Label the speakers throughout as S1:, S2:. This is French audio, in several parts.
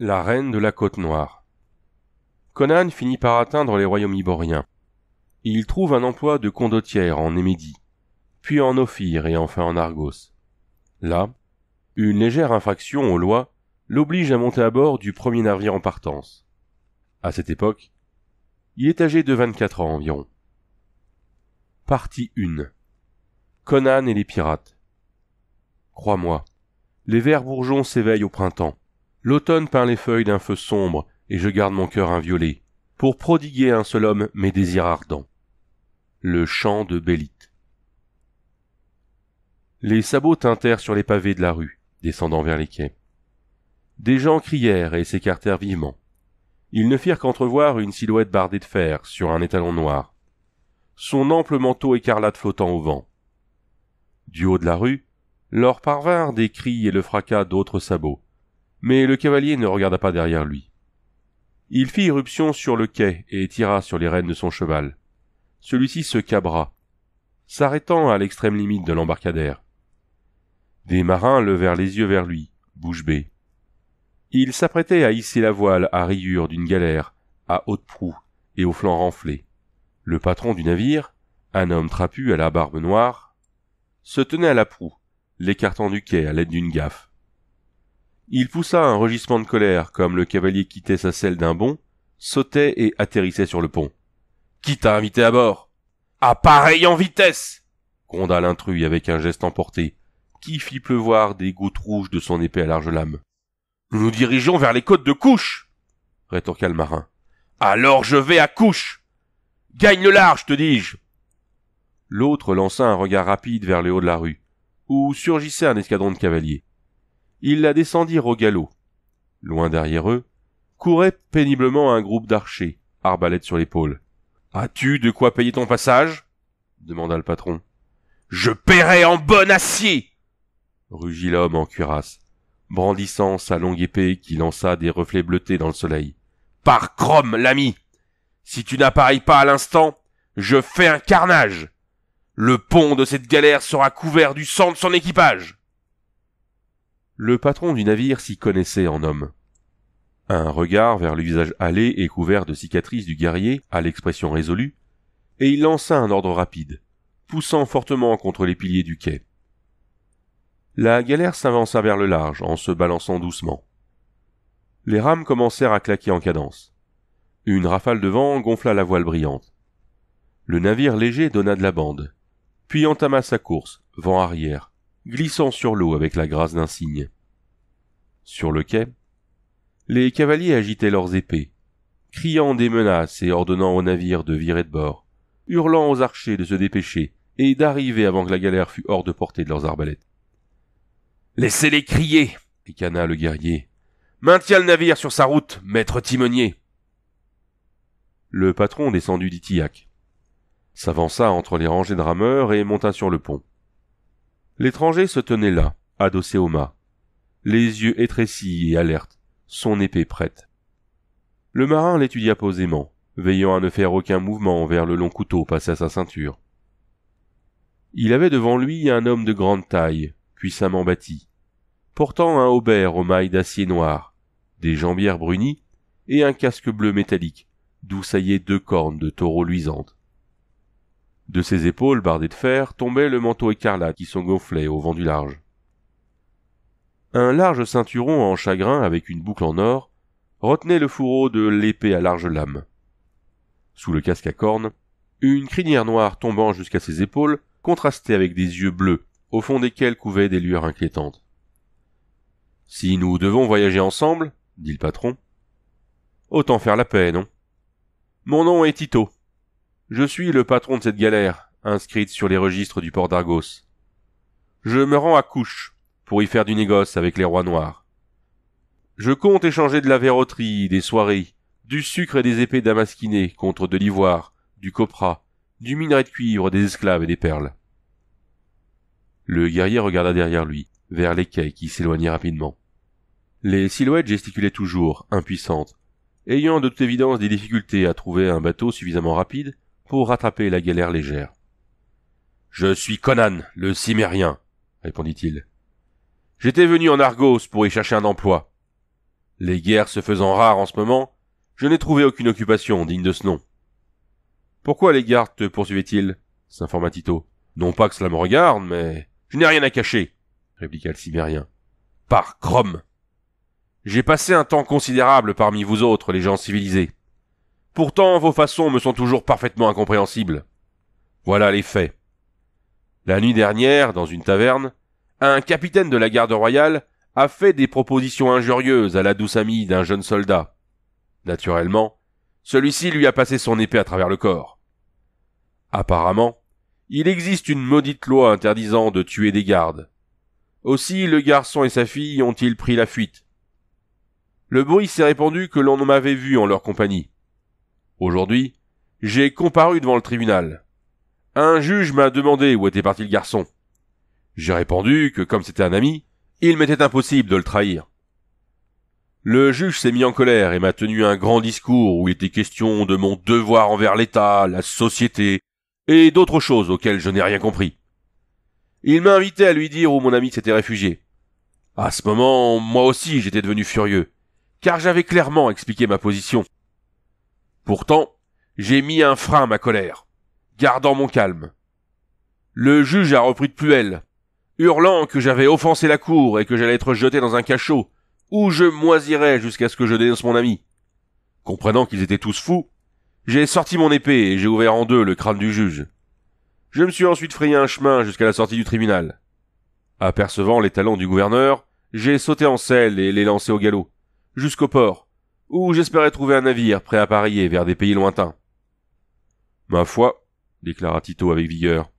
S1: la reine de la côte noire. Conan finit par atteindre les royaumes iboriens. Il trouve un emploi de condottière en Émédie, puis en Ophir et enfin en Argos. Là, une légère infraction aux lois l'oblige à monter à bord du premier navire en partance. À cette époque, il est âgé de 24 ans environ. Partie 1 Conan et les pirates. Crois-moi, les verts bourgeons s'éveillent au printemps l'automne peint les feuilles d'un feu sombre et je garde mon cœur inviolé pour prodiguer à un seul homme mes désirs ardents le chant de bélite les sabots tintèrent sur les pavés de la rue descendant vers les quais des gens crièrent et s'écartèrent vivement ils ne firent qu'entrevoir une silhouette bardée de fer sur un étalon noir son ample manteau écarlate flottant au vent du haut de la rue leur parvinrent des cris et le fracas d'autres sabots mais le cavalier ne regarda pas derrière lui. Il fit irruption sur le quai et tira sur les rênes de son cheval. Celui-ci se cabra, s'arrêtant à l'extrême limite de l'embarcadère. Des marins levèrent les yeux vers lui, bouche bée. Il s'apprêtait à hisser la voile à rayures d'une galère, à haute proue et au flanc renflés. Le patron du navire, un homme trapu à la barbe noire, se tenait à la proue, l'écartant du quai à l'aide d'une gaffe. Il poussa un rugissement de colère, comme le cavalier quittait sa selle d'un bond, sautait et atterrissait sur le pont. Qui t'a invité à bord? À pareille en vitesse! gronda l'intrus avec un geste emporté, qui fit pleuvoir des gouttes rouges de son épée à large lame. Nous nous dirigeons vers les côtes de Couche! rétorqua le marin. Alors je vais à Couche! Gagne le large, te dis-je! L'autre lança un regard rapide vers le haut de la rue, où surgissait un escadron de cavaliers ils la descendirent au galop. Loin derrière eux, courait péniblement un groupe d'archers, arbalètes sur l'épaule. As-tu de quoi payer ton passage demanda le patron. Je paierai en bon acier rugit l'homme en cuirasse, brandissant sa longue épée qui lança des reflets bleutés dans le soleil. Par Chrome, l'ami Si tu n'appareilles pas à l'instant, je fais un carnage Le pont de cette galère sera couvert du sang de son équipage le patron du navire s'y connaissait en homme. Un regard vers le visage hâlé et couvert de cicatrices du guerrier, à l'expression résolue, et il lança un ordre rapide, poussant fortement contre les piliers du quai. La galère s'avança vers le large en se balançant doucement. Les rames commencèrent à claquer en cadence. Une rafale de vent gonfla la voile brillante. Le navire léger donna de la bande, puis entama sa course, vent arrière, glissant sur l'eau avec la grâce d'un cygne. Sur le quai, les cavaliers agitaient leurs épées, criant des menaces et ordonnant aux navires de virer de bord, hurlant aux archers de se dépêcher et d'arriver avant que la galère fût hors de portée de leurs arbalètes. Laissez-les crier, ricana le guerrier. Maintiens le navire sur sa route, maître timonier. Le patron descendu d'Itillac s'avança entre les rangées de rameurs et monta sur le pont. L'étranger se tenait là, adossé au mât, les yeux étrécis et alertes, son épée prête. Le marin l'étudia posément, veillant à ne faire aucun mouvement vers le long couteau passé à sa ceinture. Il avait devant lui un homme de grande taille, puissamment bâti, portant un haubert aux mailles d'acier noir, des jambières brunies et un casque bleu métallique, d'où saillaient deux cornes de taureau luisantes. De ses épaules bardées de fer tombait le manteau écarlate qui s'engonflait au vent du large. Un large ceinturon en chagrin avec une boucle en or retenait le fourreau de l'épée à large lame. Sous le casque à cornes, une crinière noire tombant jusqu'à ses épaules contrastait avec des yeux bleus, au fond desquels couvaient des lueurs inquiétantes. Si nous devons voyager ensemble, dit le patron, autant faire la paix, non? Mon nom est Tito, je suis le patron de cette galère, inscrite sur les registres du port d'Argos. Je me rends à Couche, pour y faire du négoce avec les rois noirs. Je compte échanger de la verroterie, des soirées, du sucre et des épées damasquinées contre de l'ivoire, du copra, du minerai de cuivre, des esclaves et des perles. Le guerrier regarda derrière lui, vers les quais qui s'éloignaient rapidement. Les silhouettes gesticulaient toujours, impuissantes, ayant de toute évidence des difficultés à trouver un bateau suffisamment rapide pour rattraper la galère légère. Je suis Conan, le Cimérien, répondit-il. J'étais venu en Argos pour y chercher un emploi. Les guerres se faisant rares en ce moment, je n'ai trouvé aucune occupation digne de ce nom. Pourquoi les gardes te poursuivaient-ils s'informa Tito. Non pas que cela me regarde, mais je n'ai rien à cacher, répliqua le Cimérien. Par Crom J'ai passé un temps considérable parmi vous autres, les gens civilisés. Pourtant, vos façons me sont toujours parfaitement incompréhensibles. Voilà les faits. La nuit dernière, dans une taverne, un capitaine de la garde royale a fait des propositions injurieuses à la douce amie d'un jeune soldat. Naturellement, celui-ci lui a passé son épée à travers le corps. Apparemment, il existe une maudite loi interdisant de tuer des gardes. Aussi le garçon et sa fille ont-ils pris la fuite. Le bruit s'est répandu que l'on m'avait vu en leur compagnie. Aujourd'hui, j'ai comparu devant le tribunal. Un juge m'a demandé où était parti le garçon. J'ai répondu que comme c'était un ami, il m'était impossible de le trahir. Le juge s'est mis en colère et m'a tenu un grand discours où il était question de mon devoir envers l'État, la société, et d'autres choses auxquelles je n'ai rien compris. Il m'a invité à lui dire où mon ami s'était réfugié. À ce moment, moi aussi j'étais devenu furieux, car j'avais clairement expliqué ma position. Pourtant, j'ai mis un frein à ma colère, gardant mon calme. Le juge a repris de plus hurlant que j'avais offensé la cour et que j'allais être jeté dans un cachot, où je moisirais jusqu'à ce que je dénonce mon ami. Comprenant qu'ils étaient tous fous, j'ai sorti mon épée et j'ai ouvert en deux le crâne du juge. Je me suis ensuite frayé un chemin jusqu'à la sortie du tribunal. Apercevant les talons du gouverneur, j'ai sauté en selle et les lancé au galop, jusqu'au port, ou j'espérais trouver un navire prêt à parier vers des pays lointains. Ma foi, déclara Tito avec vigueur,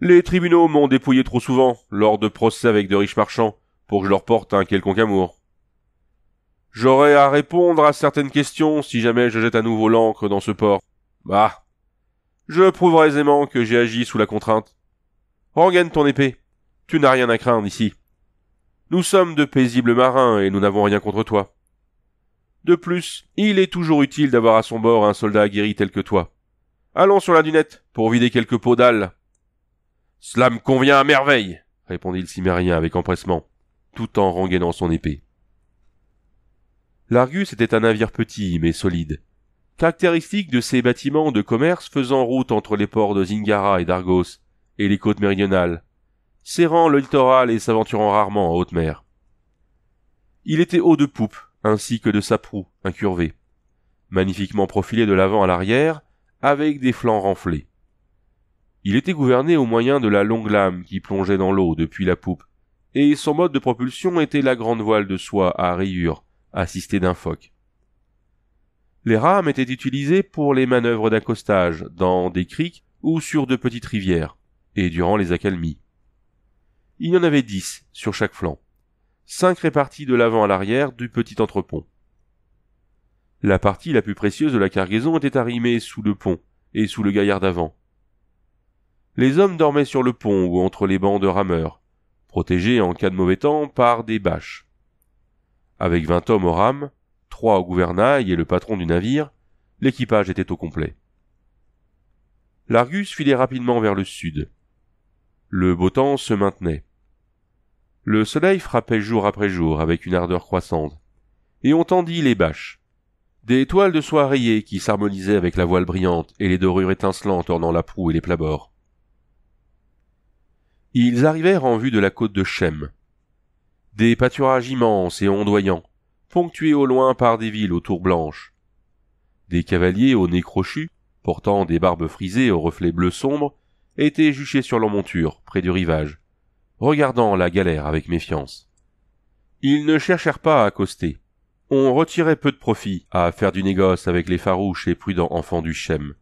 S1: les tribunaux m'ont dépouillé trop souvent lors de procès avec de riches marchands pour que je leur porte un quelconque amour. J'aurai à répondre à certaines questions si jamais je jette à nouveau l'ancre dans ce port. Bah. Je prouverai aisément que j'ai agi sous la contrainte. Rengaine ton épée. Tu n'as rien à craindre ici. Nous sommes de paisibles marins et nous n'avons rien contre toi. De plus, il est toujours utile d'avoir à son bord un soldat aguerri tel que toi. Allons sur la dunette, pour vider quelques pots d'âle. Cela me convient à merveille, répondit le cimérien avec empressement, tout en rengainant son épée. L'Argus était un navire petit mais solide, caractéristique de ces bâtiments de commerce faisant route entre les ports de Zingara et d'Argos et les côtes méridionales, serrant le littoral et s'aventurant rarement en haute mer. Il était haut de poupe, ainsi que de sa proue incurvée, magnifiquement profilée de l'avant à l'arrière, avec des flancs renflés. Il était gouverné au moyen de la longue lame qui plongeait dans l'eau depuis la poupe, et son mode de propulsion était la grande voile de soie à rayures, assistée d'un foc. Les rames étaient utilisées pour les manœuvres d'accostage dans des criques ou sur de petites rivières, et durant les accalmies. Il y en avait dix sur chaque flanc cinq réparties de l'avant à l'arrière du petit entrepont. La partie la plus précieuse de la cargaison était arrimée sous le pont et sous le gaillard d'avant. Les hommes dormaient sur le pont ou entre les bancs de rameurs, protégés en cas de mauvais temps par des bâches. Avec vingt hommes au rames, trois au gouvernail et le patron du navire, l'équipage était au complet. L'Argus filait rapidement vers le sud. Le beau temps se maintenait. Le soleil frappait jour après jour avec une ardeur croissante, et on tendit les bâches. Des toiles de soie rayées qui s'harmonisaient avec la voile brillante et les dorures étincelantes ornant la proue et les plats-bords. Ils arrivèrent en vue de la côte de Chem. Des pâturages immenses et ondoyants, ponctués au loin par des villes aux tours blanches. Des cavaliers au nez crochu, portant des barbes frisées aux reflets bleus sombres, étaient juchés sur leur monture, près du rivage, regardant la galère avec méfiance. Ils ne cherchèrent pas à accoster. On retirait peu de profit à faire du négoce avec les farouches et prudents enfants du Chem.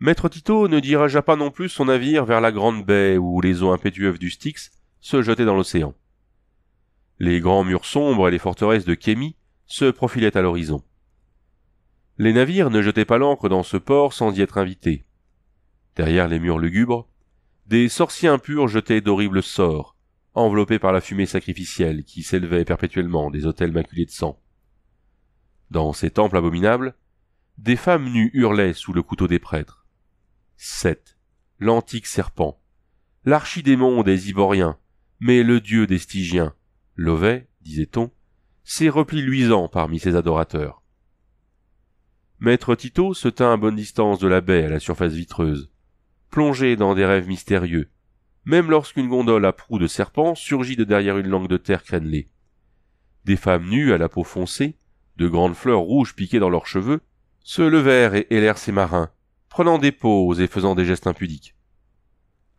S1: Maître Tito ne dirigea pas non plus son navire vers la grande baie où les eaux impétueuses du Styx se jetaient dans l'océan. Les grands murs sombres et les forteresses de Kemi se profilaient à l'horizon. Les navires ne jetaient pas l'ancre dans ce port sans y être invités. Derrière les murs lugubres, des sorciers impurs jetaient d'horribles sorts, enveloppés par la fumée sacrificielle qui s'élevait perpétuellement des autels maculés de sang. Dans ces temples abominables, des femmes nues hurlaient sous le couteau des prêtres. Sept, L'antique serpent, l'archidémon des Ivoriens, mais le dieu des Stygiens, lovait, disait-on, ses replis luisants parmi ses adorateurs. Maître Tito se tint à bonne distance de la baie à la surface vitreuse, plongé dans des rêves mystérieux, même lorsqu'une gondole à proue de serpent surgit de derrière une langue de terre crénelée. Des femmes nues à la peau foncée, de grandes fleurs rouges piquées dans leurs cheveux, se levèrent et hélèrent ces marins, prenant des poses et faisant des gestes impudiques.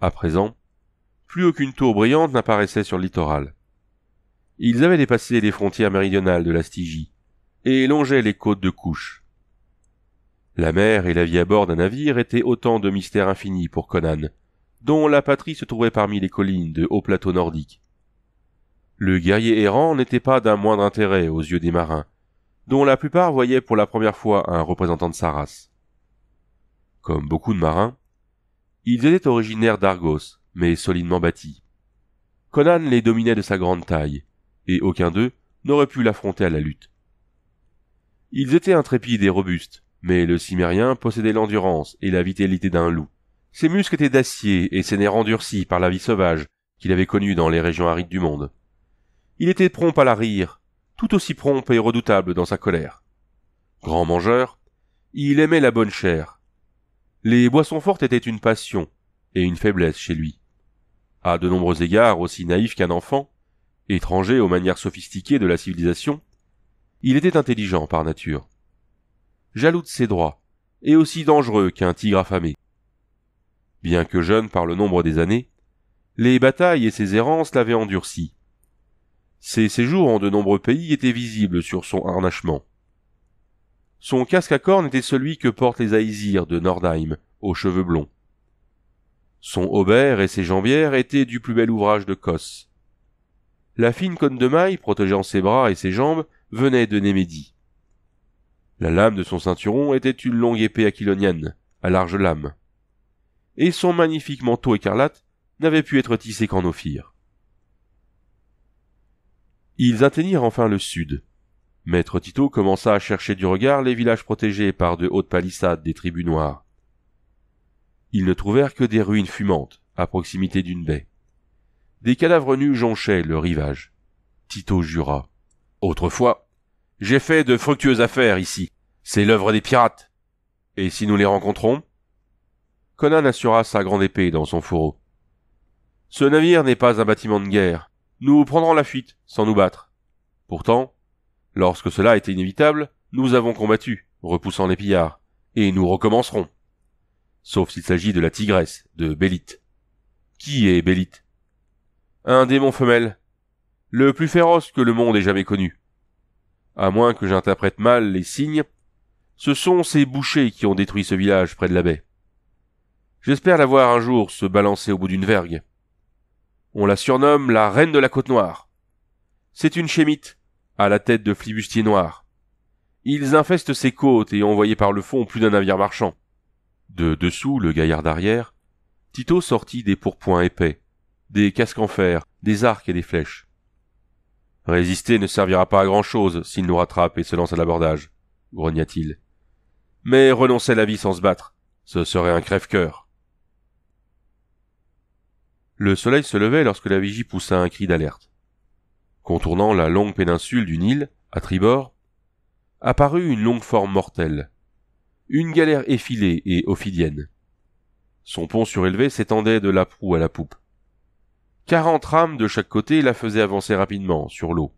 S1: À présent, plus aucune tour brillante n'apparaissait sur le littoral. Ils avaient dépassé les frontières méridionales de la et longeaient les côtes de couches. La mer et la vie à bord d'un navire étaient autant de mystères infinis pour Conan, dont la patrie se trouvait parmi les collines de hauts plateaux nordiques. Le guerrier errant n'était pas d'un moindre intérêt aux yeux des marins, dont la plupart voyaient pour la première fois un représentant de sa race. Comme beaucoup de marins, ils étaient originaires d'Argos, mais solidement bâtis. Conan les dominait de sa grande taille, et aucun d'eux n'aurait pu l'affronter à la lutte. Ils étaient intrépides et robustes, mais le cimérien possédait l'endurance et la vitalité d'un loup. Ses muscles étaient d'acier et ses nerfs endurcis par la vie sauvage qu'il avait connue dans les régions arides du monde. Il était prompt à la rire, tout aussi prompt et redoutable dans sa colère. Grand mangeur, il aimait la bonne chair. Les boissons fortes étaient une passion et une faiblesse chez lui. À de nombreux égards aussi naïf qu'un enfant, étranger aux manières sophistiquées de la civilisation, il était intelligent par nature jaloux de ses droits, et aussi dangereux qu'un tigre affamé. Bien que jeune par le nombre des années, les batailles et ses errances l'avaient endurci. Ses séjours en de nombreux pays étaient visibles sur son harnachement. Son casque à cornes était celui que portent les Aïsirs de Nordheim, aux cheveux blonds. Son aubert et ses jambières étaient du plus bel ouvrage de Cosse. La fine cône de maille, protégeant ses bras et ses jambes, venait de Némédie. La lame de son ceinturon était une longue épée aquilonienne, à large lame. Et son magnifique manteau écarlate n'avait pu être tissé qu'en Ophir. Ils atteignirent enfin le sud. Maître Tito commença à chercher du regard les villages protégés par de hautes palissades des tribus noires. Ils ne trouvèrent que des ruines fumantes, à proximité d'une baie. Des cadavres nus jonchaient le rivage. Tito jura. Autrefois, j'ai fait de fructueuses affaires ici. C'est l'œuvre des pirates. Et si nous les rencontrons Conan assura sa grande épée dans son fourreau. Ce navire n'est pas un bâtiment de guerre. Nous prendrons la fuite sans nous battre. Pourtant, lorsque cela était inévitable, nous avons combattu, repoussant les pillards, et nous recommencerons. Sauf s'il s'agit de la tigresse, de Bélite. Qui est Bélite Un démon femelle, le plus féroce que le monde ait jamais connu. À moins que j'interprète mal les signes, ce sont ces bouchers qui ont détruit ce village près de la baie. J'espère la voir un jour se balancer au bout d'une vergue. On la surnomme la reine de la côte noire. C'est une chémite, à la tête de flibustiers noirs. Ils infestent ces côtes et ont envoyé par le fond plus d'un navire marchand. De dessous le gaillard d'arrière, Tito sortit des pourpoints épais, des casques en fer, des arcs et des flèches. Résister ne servira pas à grand chose s'il nous rattrape et se lance à l'abordage, grogna-t-il mais renoncer à la vie sans se battre, ce serait un crève-cœur. Le soleil se levait lorsque la vigie poussa un cri d'alerte. Contournant la longue péninsule du Nil, à tribord, apparut une longue forme mortelle. Une galère effilée et ophidienne. Son pont surélevé s'étendait de la proue à la poupe. Quarante rames de chaque côté la faisaient avancer rapidement sur l'eau.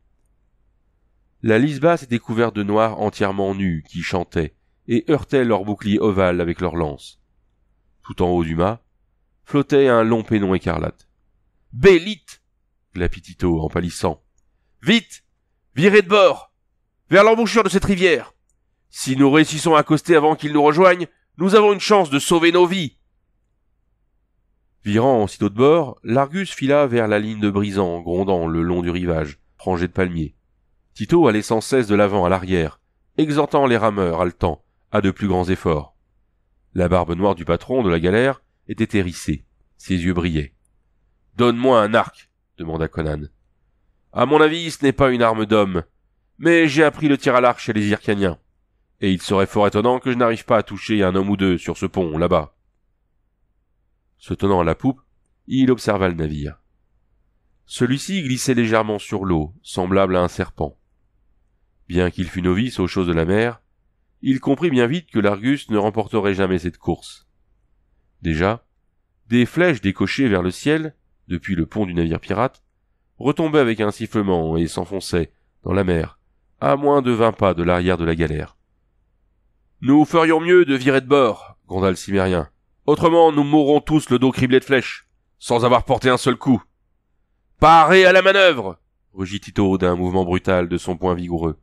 S1: La lisse basse était couverte de noirs entièrement nus qui chantaient, et heurtaient leurs boucliers ovales avec leurs lances. Tout en haut du mât, flottait un long pénon écarlate. Bélite! Tito en pâlissant. Vite! Virez de bord! Vers l'embouchure de cette rivière! Si nous réussissons à accoster avant qu'ils nous rejoignent, nous avons une chance de sauver nos vies! Virant aussitôt de bord, l'Argus fila vers la ligne de brisants grondant le long du rivage, rangé de palmiers. Tito allait sans cesse de l'avant à l'arrière, exhortant les rameurs haletants, à de plus grands efforts. La barbe noire du patron de la galère était hérissée. Ses yeux brillaient. Donne-moi un arc, demanda Conan. À mon avis, ce n'est pas une arme d'homme, mais j'ai appris le tir à l'arc chez les Ircaniens. Et il serait fort étonnant que je n'arrive pas à toucher un homme ou deux sur ce pont, là-bas. Se tenant à la poupe, il observa le navire. Celui-ci glissait légèrement sur l'eau, semblable à un serpent. Bien qu'il fût novice aux choses de la mer, il comprit bien vite que l'Argus ne remporterait jamais cette course. Déjà, des flèches décochées vers le ciel, depuis le pont du navire pirate, retombaient avec un sifflement et s'enfonçaient dans la mer, à moins de vingt pas de l'arrière de la galère. Nous ferions mieux de virer de bord, gronda le cimérien. Autrement, nous mourrons tous le dos criblé de flèches, sans avoir porté un seul coup. Parez à la manœuvre! rugit Tito d'un mouvement brutal de son poing vigoureux.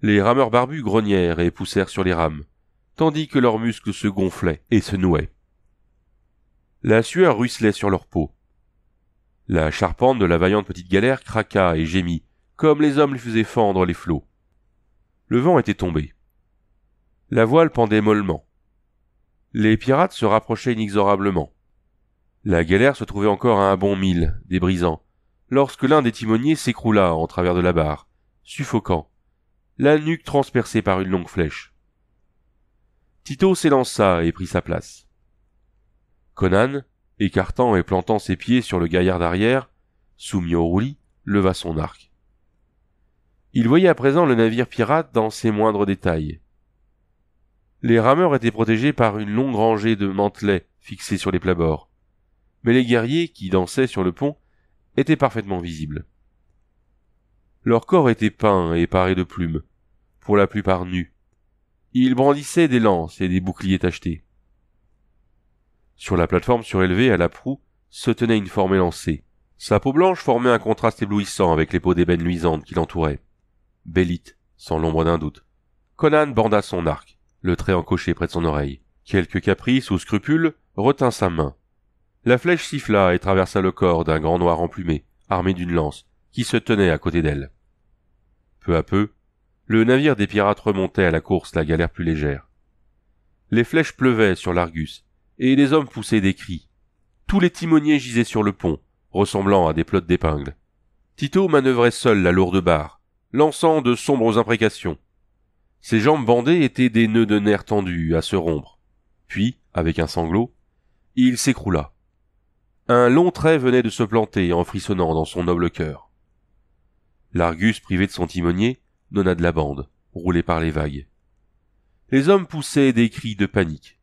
S1: Les rameurs barbus grognèrent et poussèrent sur les rames, tandis que leurs muscles se gonflaient et se nouaient. La sueur ruisselait sur leur peau. La charpente de la vaillante petite galère craqua et gémit, comme les hommes lui faisaient fendre les flots. Le vent était tombé. La voile pendait mollement. Les pirates se rapprochaient inexorablement. La galère se trouvait encore à un bon mille, débrisant, lorsque l'un des timoniers s'écroula en travers de la barre, suffoquant, la nuque transpercée par une longue flèche. Tito s'élança et prit sa place. Conan, écartant et plantant ses pieds sur le gaillard d'arrière, soumis au roulis, leva son arc. Il voyait à présent le navire pirate dans ses moindres détails. Les rameurs étaient protégés par une longue rangée de mantelets fixés sur les plats-bords, mais les guerriers qui dansaient sur le pont étaient parfaitement visibles. Leur corps était peint et paré de plumes, pour la plupart nus. Ils brandissaient des lances et des boucliers tachetés. Sur la plateforme surélevée à la proue se tenait une forme élancée. Sa peau blanche formait un contraste éblouissant avec les peaux d'ébène luisantes qui l'entouraient. Bélite, sans l'ombre d'un doute. Conan banda son arc, le trait encoché près de son oreille. Quelque caprice ou scrupule retint sa main. La flèche siffla et traversa le corps d'un grand noir emplumé, armé d'une lance, qui se tenait à côté d'elle. Peu à peu, le navire des pirates remontait à la course la galère plus légère. Les flèches pleuvaient sur l'Argus, et les hommes poussaient des cris. Tous les timoniers gisaient sur le pont, ressemblant à des plottes d'épingles. Tito manœuvrait seul la lourde barre, lançant de sombres imprécations. Ses jambes bandées étaient des nœuds de nerfs tendus à se rompre. Puis, avec un sanglot, il s'écroula. Un long trait venait de se planter en frissonnant dans son noble cœur. L'Argus, privé de son timonier, donna de la bande, roulée par les vagues. Les hommes poussaient des cris de panique.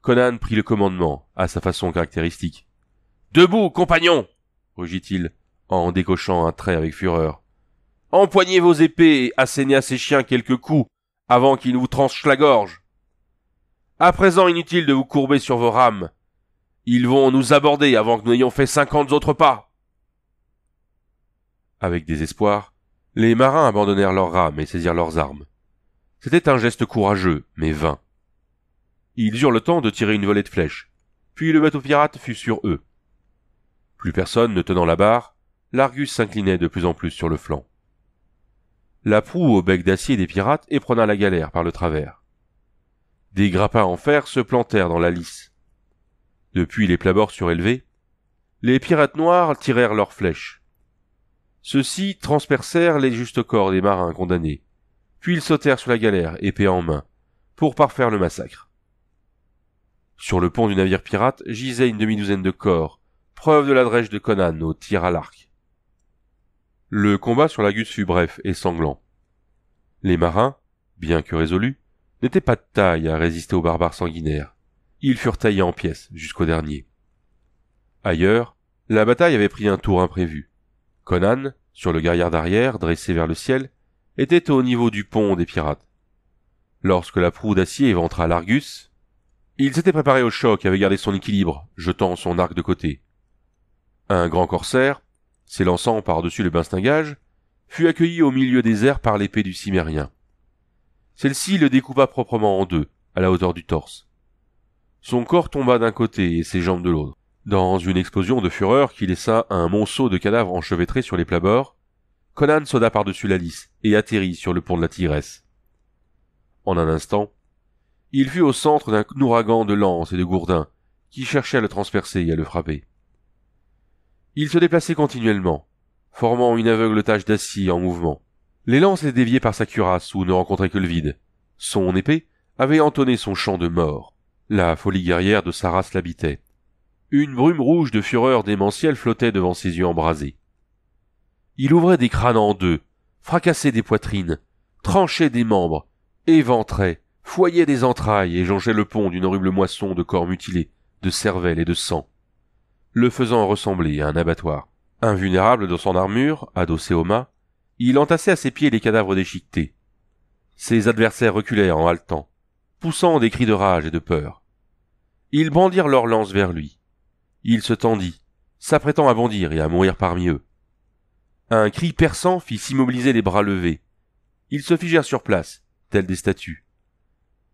S1: Conan prit le commandement, à sa façon caractéristique. Debout, compagnons! rugit-il, en décochant un trait avec fureur. Empoignez vos épées et assénez à ces chiens quelques coups avant qu'ils ne vous tranchent la gorge. À présent, inutile de vous courber sur vos rames. Ils vont nous aborder avant que nous n'ayons fait cinquante autres pas. Avec désespoir, les marins abandonnèrent leurs rames et saisirent leurs armes. C'était un geste courageux, mais vain. Ils eurent le temps de tirer une volée de flèches, puis le bateau pirate fut sur eux. Plus personne ne tenant la barre, l'Argus s'inclinait de plus en plus sur le flanc. La proue au bec d'acier des pirates épronna la galère par le travers. Des grappins en fer se plantèrent dans la lisse. Depuis les plabords surélevés, les pirates noirs tirèrent leurs flèches. Ceux-ci transpercèrent les justes corps des marins condamnés, puis ils sautèrent sur la galère, épée en main, pour parfaire le massacre. Sur le pont du navire pirate gisait une demi-douzaine de corps, preuve de l'adresse de Conan au tir à l'arc. Le combat sur la Gusse fut bref et sanglant. Les marins, bien que résolus, n'étaient pas de taille à résister aux barbares sanguinaires. Ils furent taillés en pièces jusqu'au dernier. Ailleurs, la bataille avait pris un tour imprévu. Conan, sur le guerrier d'arrière, dressé vers le ciel, était au niveau du pont des pirates. Lorsque la proue d'acier éventra l'Argus, il s'était préparé au choc et avait gardé son équilibre, jetant son arc de côté. Un grand corsaire, s'élançant par-dessus le bastingage, fut accueilli au milieu des airs par l'épée du cimérien. Celle-ci le découpa proprement en deux, à la hauteur du torse. Son corps tomba d'un côté et ses jambes de l'autre. Dans une explosion de fureur qui laissa un monceau de cadavres enchevêtrés sur les plats-bords, Conan sauta par-dessus la lisse et atterrit sur le pont de la Tigresse. En un instant, il fut au centre d'un ouragan de lances et de gourdins qui cherchaient à le transpercer et à le frapper. Il se déplaçait continuellement, formant une aveugle tache d'acier en mouvement. Les lances les déviées par sa cuirasse ou ne rencontraient que le vide. Son épée avait entonné son chant de mort. La folie guerrière de sa race l'habitait, une brume rouge de fureur démentielle flottait devant ses yeux embrasés. Il ouvrait des crânes en deux, fracassait des poitrines, tranchait des membres, éventrait, foyait des entrailles et jonchait le pont d'une horrible moisson de corps mutilés, de cervelles et de sang, le faisant ressembler à un abattoir. Invulnérable dans son armure, adossé au mât, il entassait à ses pieds les cadavres déchiquetés. Ses adversaires reculèrent en haletant, poussant des cris de rage et de peur. Ils brandirent leurs lances vers lui. Il se tendit, s'apprêtant à bondir et à mourir parmi eux. Un cri perçant fit s'immobiliser les bras levés. Ils se figèrent sur place, tels des statues.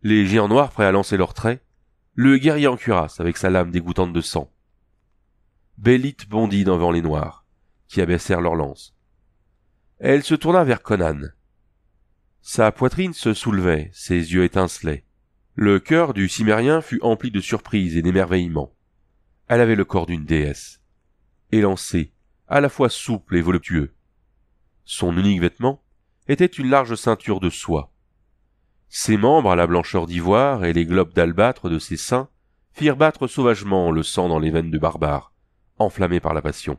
S1: Les géants noirs prêts à lancer leurs traits, le guerrier en cuirasse avec sa lame dégoûtante de sang. Bélite bondit devant les noirs, qui abaissèrent leurs lances. Elle se tourna vers Conan. Sa poitrine se soulevait, ses yeux étincelaient. Le cœur du cimérien fut empli de surprise et d'émerveillement. Elle avait le corps d'une déesse, élancée, à la fois souple et voluptueux. Son unique vêtement était une large ceinture de soie. Ses membres à la blancheur d'ivoire et les globes d'albâtre de ses seins firent battre sauvagement le sang dans les veines de barbare, enflammé par la passion.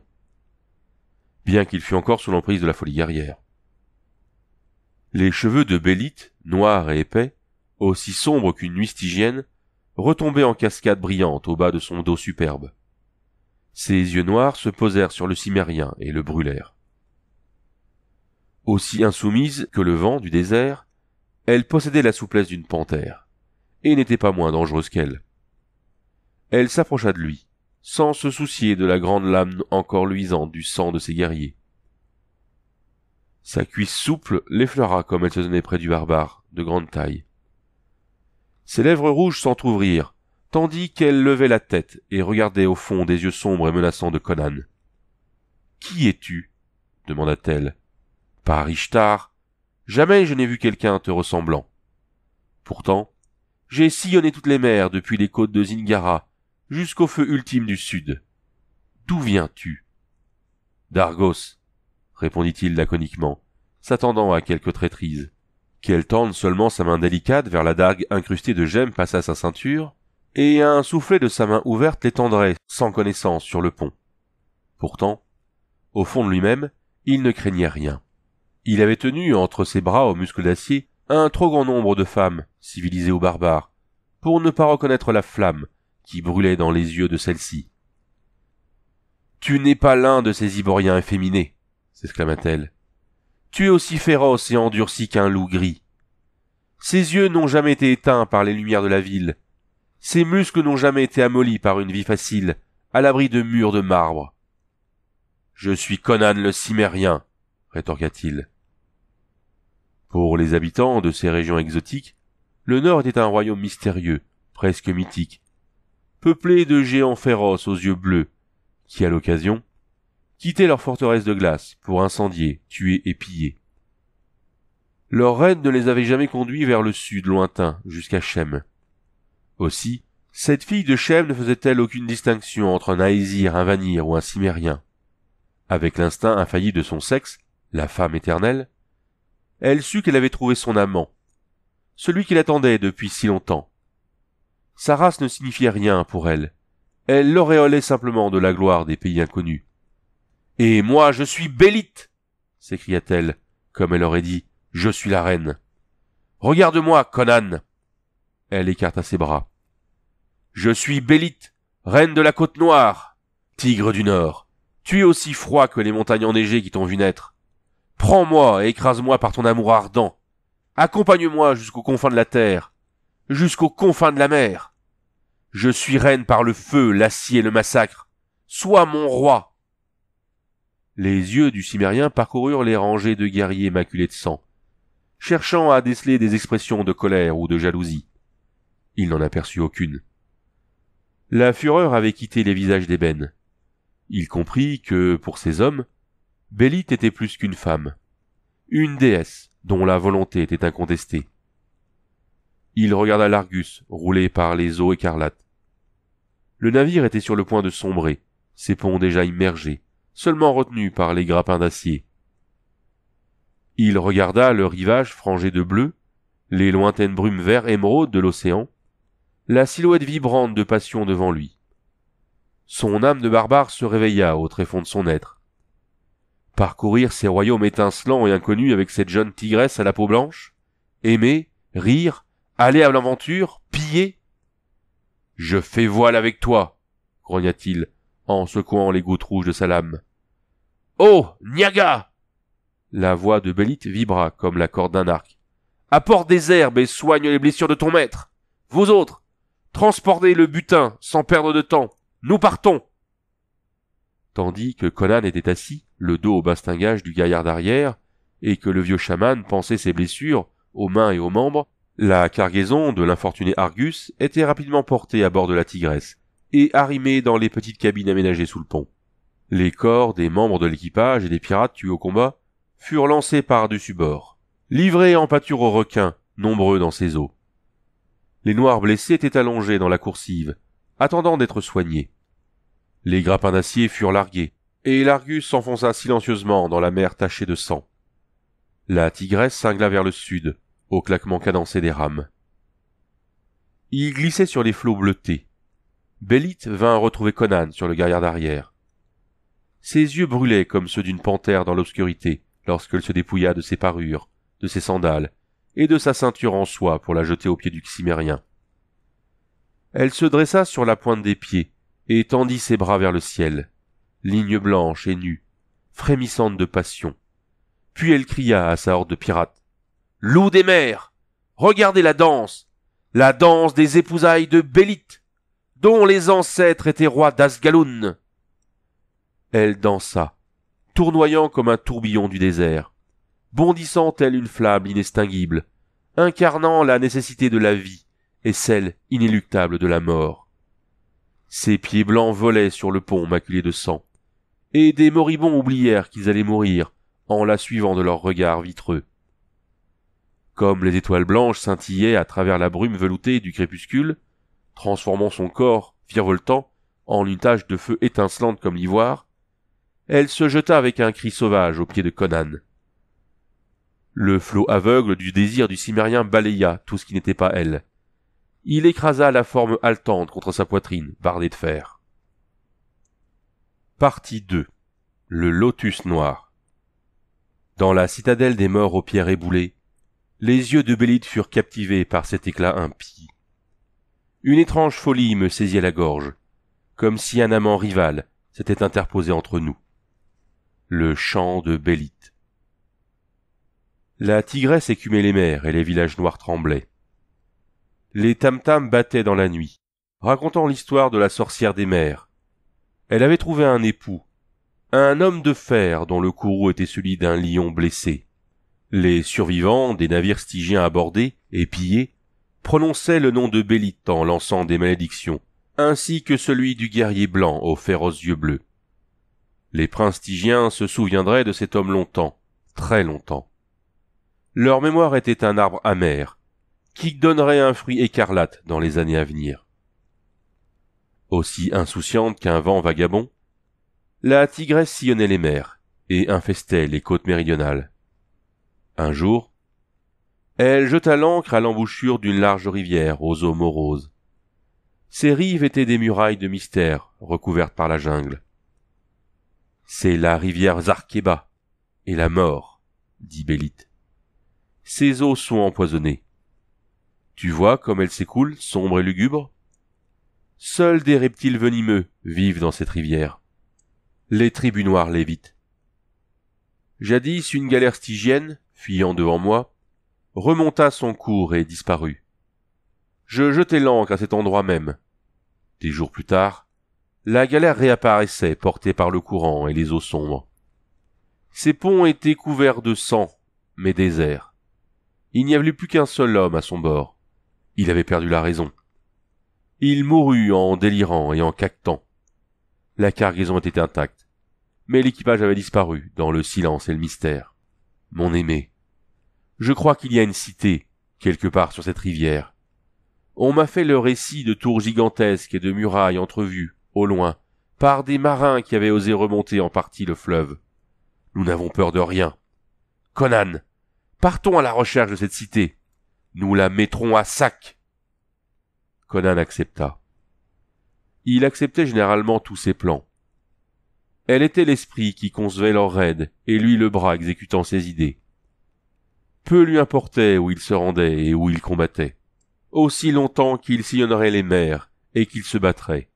S1: Bien qu'il fût encore sous l'emprise de la folie guerrière. Les cheveux de Bélite, noirs et épais, aussi sombres qu'une nuit retombait en cascade brillante au bas de son dos superbe. Ses yeux noirs se posèrent sur le cimérien et le brûlèrent. Aussi insoumise que le vent du désert, elle possédait la souplesse d'une panthère, et n'était pas moins dangereuse qu'elle. Elle, elle s'approcha de lui, sans se soucier de la grande lame encore luisante du sang de ses guerriers. Sa cuisse souple l'effleura comme elle se tenait près du barbare, de grande taille. Ses lèvres rouges s'entr'ouvrirent, tandis qu'elle levait la tête et regardait au fond des yeux sombres et menaçants de Conan. Qui es-tu demanda-t-elle. Par Ishtar, jamais je n'ai vu quelqu'un te ressemblant. Pourtant, j'ai sillonné toutes les mers depuis les côtes de Zingara jusqu'au feu ultime du sud. D'où viens-tu D'Argos, répondit-il laconiquement, s'attendant à quelque traîtrise qu'elle tende seulement sa main délicate vers la dague incrustée de gemmes passée à sa ceinture, et un soufflet de sa main ouverte l'étendrait, sans connaissance, sur le pont. Pourtant, au fond de lui-même, il ne craignait rien. Il avait tenu entre ses bras aux muscles d'acier un trop grand nombre de femmes, civilisées ou barbares, pour ne pas reconnaître la flamme qui brûlait dans les yeux de celle-ci. Tu n'es pas l'un de ces Iboriens efféminés, s'exclama-t-elle. Tu es aussi féroce et endurci qu'un loup gris. Ses yeux n'ont jamais été éteints par les lumières de la ville. Ses muscles n'ont jamais été amollis par une vie facile, à l'abri de murs de marbre. Je suis Conan le Cimérien, rétorqua-t-il. Pour les habitants de ces régions exotiques, le Nord était un royaume mystérieux, presque mythique, peuplé de géants féroces aux yeux bleus, qui à l'occasion Quitter leur forteresse de glace pour incendier, tuer et piller. Leur reine ne les avait jamais conduits vers le sud lointain, jusqu'à Shem. Aussi, cette fille de Shem ne faisait-elle aucune distinction entre un Aesir, un Vanir ou un Cimérien. Avec l'instinct infailli de son sexe, la femme éternelle, elle sut qu'elle avait trouvé son amant, celui qui l'attendait depuis si longtemps. Sa race ne signifiait rien pour elle. Elle l'auréolait simplement de la gloire des pays inconnus. Et moi, je suis Bélite s'écria-t-elle, comme elle aurait dit, je suis la reine. Regarde-moi, Conan Elle écarta ses bras. Je suis Bélite, reine de la côte noire, tigre du Nord. Tu es aussi froid que les montagnes enneigées qui t'ont vu naître. Prends-moi et écrase-moi par ton amour ardent. Accompagne-moi jusqu'aux confins de la terre, jusqu'aux confins de la mer. Je suis reine par le feu, l'acier et le massacre. Sois mon roi, les yeux du cimérien parcoururent les rangées de guerriers maculés de sang, cherchant à déceler des expressions de colère ou de jalousie. Il n'en aperçut aucune. La fureur avait quitté les visages d'ébène. Il comprit que, pour ces hommes, Bélite était plus qu'une femme, une déesse dont la volonté était incontestée. Il regarda l'Argus, roulé par les eaux écarlates. Le navire était sur le point de sombrer, ses ponts déjà immergés, seulement retenu par les grappins d'acier. Il regarda le rivage frangé de bleu, les lointaines brumes vert émeraude de l'océan, la silhouette vibrante de passion devant lui. Son âme de barbare se réveilla au tréfonds de son être. Parcourir ces royaumes étincelants et inconnus avec cette jeune tigresse à la peau blanche, aimer, rire, aller à l'aventure, piller. Je fais voile avec toi, grogna-t-il en secouant les gouttes rouges de sa lame. Oh, Niaga La voix de Belit vibra comme la corde d'un arc. Apporte des herbes et soigne les blessures de ton maître. Vous autres, transportez le butin sans perdre de temps. Nous partons. Tandis que Conan était assis, le dos au bastingage du gaillard d'arrière, et que le vieux chaman pensait ses blessures, aux mains et aux membres, la cargaison de l'infortuné Argus était rapidement portée à bord de la Tigresse, et arrimée dans les petites cabines aménagées sous le pont. Les corps des membres de l'équipage et des pirates tués au combat furent lancés par-dessus bord, livrés en pâture aux requins, nombreux dans ces eaux. Les noirs blessés étaient allongés dans la coursive, attendant d'être soignés. Les grappins d'acier furent largués, et l'Argus s'enfonça silencieusement dans la mer tachée de sang. La tigresse cingla vers le sud, au claquement cadencé des rames. Il glissait sur les flots bleutés. Bellit vint retrouver Conan sur le gaillard d'arrière. Ses yeux brûlaient comme ceux d'une panthère dans l'obscurité, lorsqu'elle se dépouilla de ses parures, de ses sandales, et de sa ceinture en soie pour la jeter au pied du cimérien. Elle se dressa sur la pointe des pieds, et tendit ses bras vers le ciel, ligne blanche et nue, frémissante de passion. Puis elle cria à sa horde de pirates. Loup des mers! Regardez la danse! La danse des épousailles de Bélite, dont les ancêtres étaient rois d'Asgaloun! elle dansa, tournoyant comme un tourbillon du désert, bondissant telle une flamme inextinguible, incarnant la nécessité de la vie et celle inéluctable de la mort. Ses pieds blancs volaient sur le pont maculé de sang, et des moribonds oublièrent qu'ils allaient mourir en la suivant de leurs regards vitreux. Comme les étoiles blanches scintillaient à travers la brume veloutée du crépuscule, transformant son corps, virevoltant, en une tache de feu étincelante comme l'ivoire, elle se jeta avec un cri sauvage aux pieds de Conan. Le flot aveugle du désir du cimérien balaya tout ce qui n'était pas elle. Il écrasa la forme haletante contre sa poitrine, bardée de fer. Partie 2. Le lotus noir. Dans la citadelle des morts aux pierres éboulées, les yeux de Bélide furent captivés par cet éclat impie. Une étrange folie me saisit à la gorge, comme si un amant rival s'était interposé entre nous le chant de Bélite. La tigresse écumait les mers et les villages noirs tremblaient. Les tam-tams battaient dans la nuit, racontant l'histoire de la sorcière des mers. Elle avait trouvé un époux, un homme de fer dont le courroux était celui d'un lion blessé. Les survivants des navires stygiens abordés et pillés prononçaient le nom de Bélite en lançant des malédictions, ainsi que celui du guerrier blanc aux féroces yeux bleus. Les princes tigiens se souviendraient de cet homme longtemps, très longtemps. Leur mémoire était un arbre amer, qui donnerait un fruit écarlate dans les années à venir. Aussi insouciante qu'un vent vagabond, la tigresse sillonnait les mers et infestait les côtes méridionales. Un jour, elle jeta l'ancre à l'embouchure d'une large rivière aux eaux moroses. Ses rives étaient des murailles de mystère recouvertes par la jungle. C'est la rivière Zarkéba et la mort, dit Bélite. Ses eaux sont empoisonnées. Tu vois comme elle s'écoule sombre et lugubre. Seuls des reptiles venimeux vivent dans cette rivière. Les tribus noires l'évitent. Jadis une galère stygienne, fuyant devant moi, remonta son cours et disparut. Je jetai l'ancre à cet endroit même. Des jours plus tard, la galère réapparaissait, portée par le courant et les eaux sombres. Ces ponts étaient couverts de sang, mais déserts. Il n'y avait plus qu'un seul homme à son bord. Il avait perdu la raison. Il mourut en délirant et en cactant. La cargaison était intacte, mais l'équipage avait disparu dans le silence et le mystère. Mon aimé, je crois qu'il y a une cité, quelque part sur cette rivière. On m'a fait le récit de tours gigantesques et de murailles entrevues, au loin, par des marins qui avaient osé remonter en partie le fleuve. Nous n'avons peur de rien. Conan, partons à la recherche de cette cité. Nous la mettrons à sac. Conan accepta. Il acceptait généralement tous ses plans. Elle était l'esprit qui concevait leur raids et lui le bras exécutant ses idées. Peu lui importait où il se rendait et où il combattait. Aussi longtemps qu'il sillonnerait les mers et qu'il se battrait.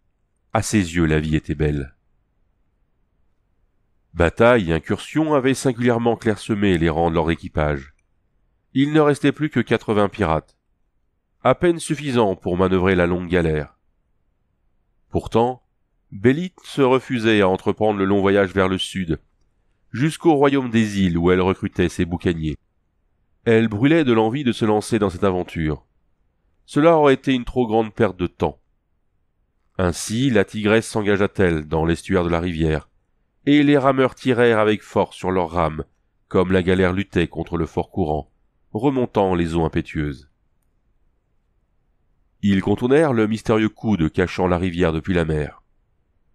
S1: À ses yeux, la vie était belle. Bataille et incursion avaient singulièrement clairsemé les rangs de leur équipage. Il ne restait plus que quatre-vingts pirates, à peine suffisants pour manœuvrer la longue galère. Pourtant, Bélite se refusait à entreprendre le long voyage vers le sud, jusqu'au royaume des îles où elle recrutait ses boucaniers. Elle brûlait de l'envie de se lancer dans cette aventure. Cela aurait été une trop grande perte de temps. Ainsi la tigresse s'engagea-t-elle dans l'estuaire de la rivière, et les rameurs tirèrent avec force sur leurs rames, comme la galère luttait contre le fort courant, remontant les eaux impétueuses. Ils contournèrent le mystérieux coude cachant la rivière depuis la mer.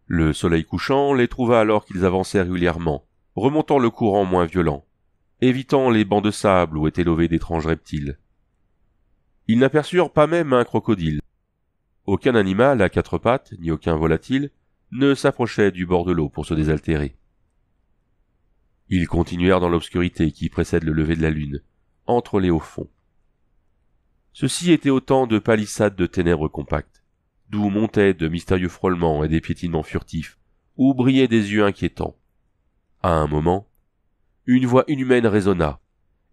S1: Le soleil couchant les trouva alors qu'ils avançaient régulièrement, remontant le courant moins violent, évitant les bancs de sable où étaient levés d'étranges reptiles. Ils n'aperçurent pas même un crocodile, aucun animal à quatre pattes, ni aucun volatile, ne s'approchait du bord de l'eau pour se désaltérer. Ils continuèrent dans l'obscurité qui précède le lever de la lune, entre les hauts fonds. Ceci était autant de palissades de ténèbres compactes, d'où montaient de mystérieux frôlements et des piétinements furtifs, où brillaient des yeux inquiétants. À un moment, une voix inhumaine résonna,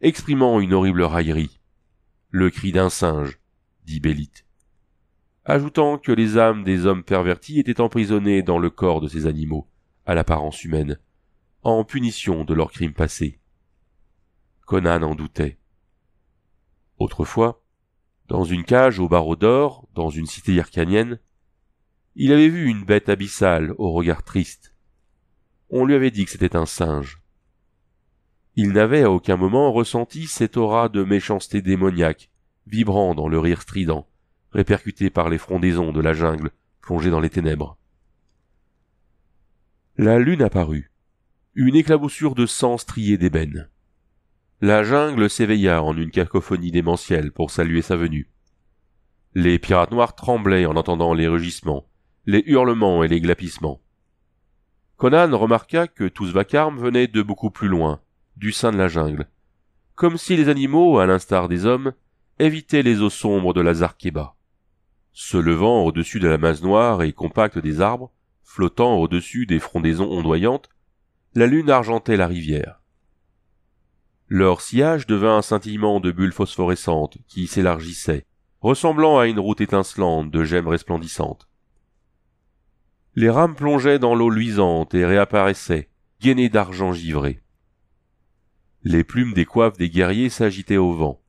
S1: exprimant une horrible raillerie. Le cri d'un singe, dit Bélite ajoutant que les âmes des hommes pervertis étaient emprisonnées dans le corps de ces animaux, à l'apparence humaine, en punition de leurs crimes passés. Conan en doutait. Autrefois, dans une cage au barreau d'or, dans une cité hircanienne, il avait vu une bête abyssale au regard triste. On lui avait dit que c'était un singe. Il n'avait à aucun moment ressenti cette aura de méchanceté démoniaque, vibrant dans le rire strident, répercuté par les frondaisons de la jungle plongée dans les ténèbres. La lune apparut, une éclaboussure de sang striée d'ébène. La jungle s'éveilla en une cacophonie démentielle pour saluer sa venue. Les pirates noirs tremblaient en entendant les rugissements, les hurlements et les glapissements. Conan remarqua que tous ce vacarme venait de beaucoup plus loin, du sein de la jungle, comme si les animaux, à l'instar des hommes, évitaient les eaux sombres de la se levant au-dessus de la masse noire et compacte des arbres, flottant au-dessus des frondaisons ondoyantes, la lune argentait la rivière. Leur sillage devint un scintillement de bulles phosphorescentes qui s'élargissaient, ressemblant à une route étincelante de gemmes resplendissantes. Les rames plongeaient dans l'eau luisante et réapparaissaient, gainées d'argent givré. Les plumes des coiffes des guerriers s'agitaient au vent,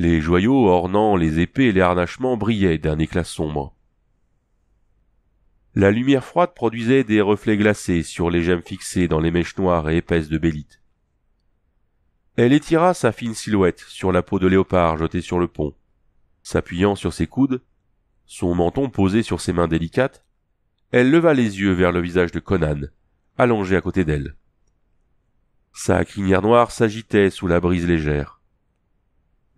S1: les joyaux ornant les épées et les harnachements brillaient d'un éclat sombre. La lumière froide produisait des reflets glacés sur les gemmes fixées dans les mèches noires et épaisses de Bélite. Elle étira sa fine silhouette sur la peau de léopard jetée sur le pont, s'appuyant sur ses coudes, son menton posé sur ses mains délicates, elle leva les yeux vers le visage de Conan, allongé à côté d'elle. Sa crinière noire s'agitait sous la brise légère.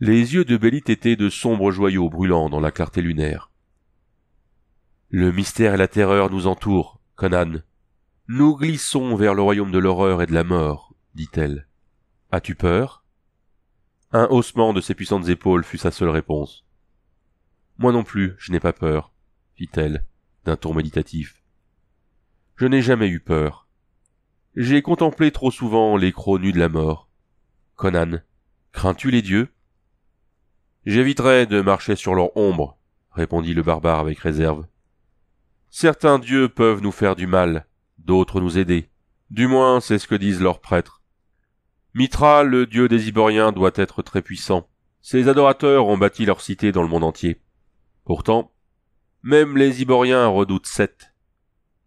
S1: Les yeux de Bélite étaient de sombres joyaux brûlants dans la clarté lunaire. Le mystère et la terreur nous entourent, Conan. Nous glissons vers le royaume de l'horreur et de la mort, dit-elle. As-tu peur Un haussement de ses puissantes épaules fut sa seule réponse. Moi non plus, je n'ai pas peur, fit-elle, d'un ton méditatif. Je n'ai jamais eu peur. J'ai contemplé trop souvent les crocs nus de la mort. Conan, crains-tu les dieux J'éviterai de marcher sur leur ombre, répondit le barbare avec réserve. Certains dieux peuvent nous faire du mal, d'autres nous aider. Du moins, c'est ce que disent leurs prêtres. Mitra, le dieu des Iboriens, doit être très puissant. Ses adorateurs ont bâti leur cité dans le monde entier. Pourtant, même les Iboriens redoutent sept.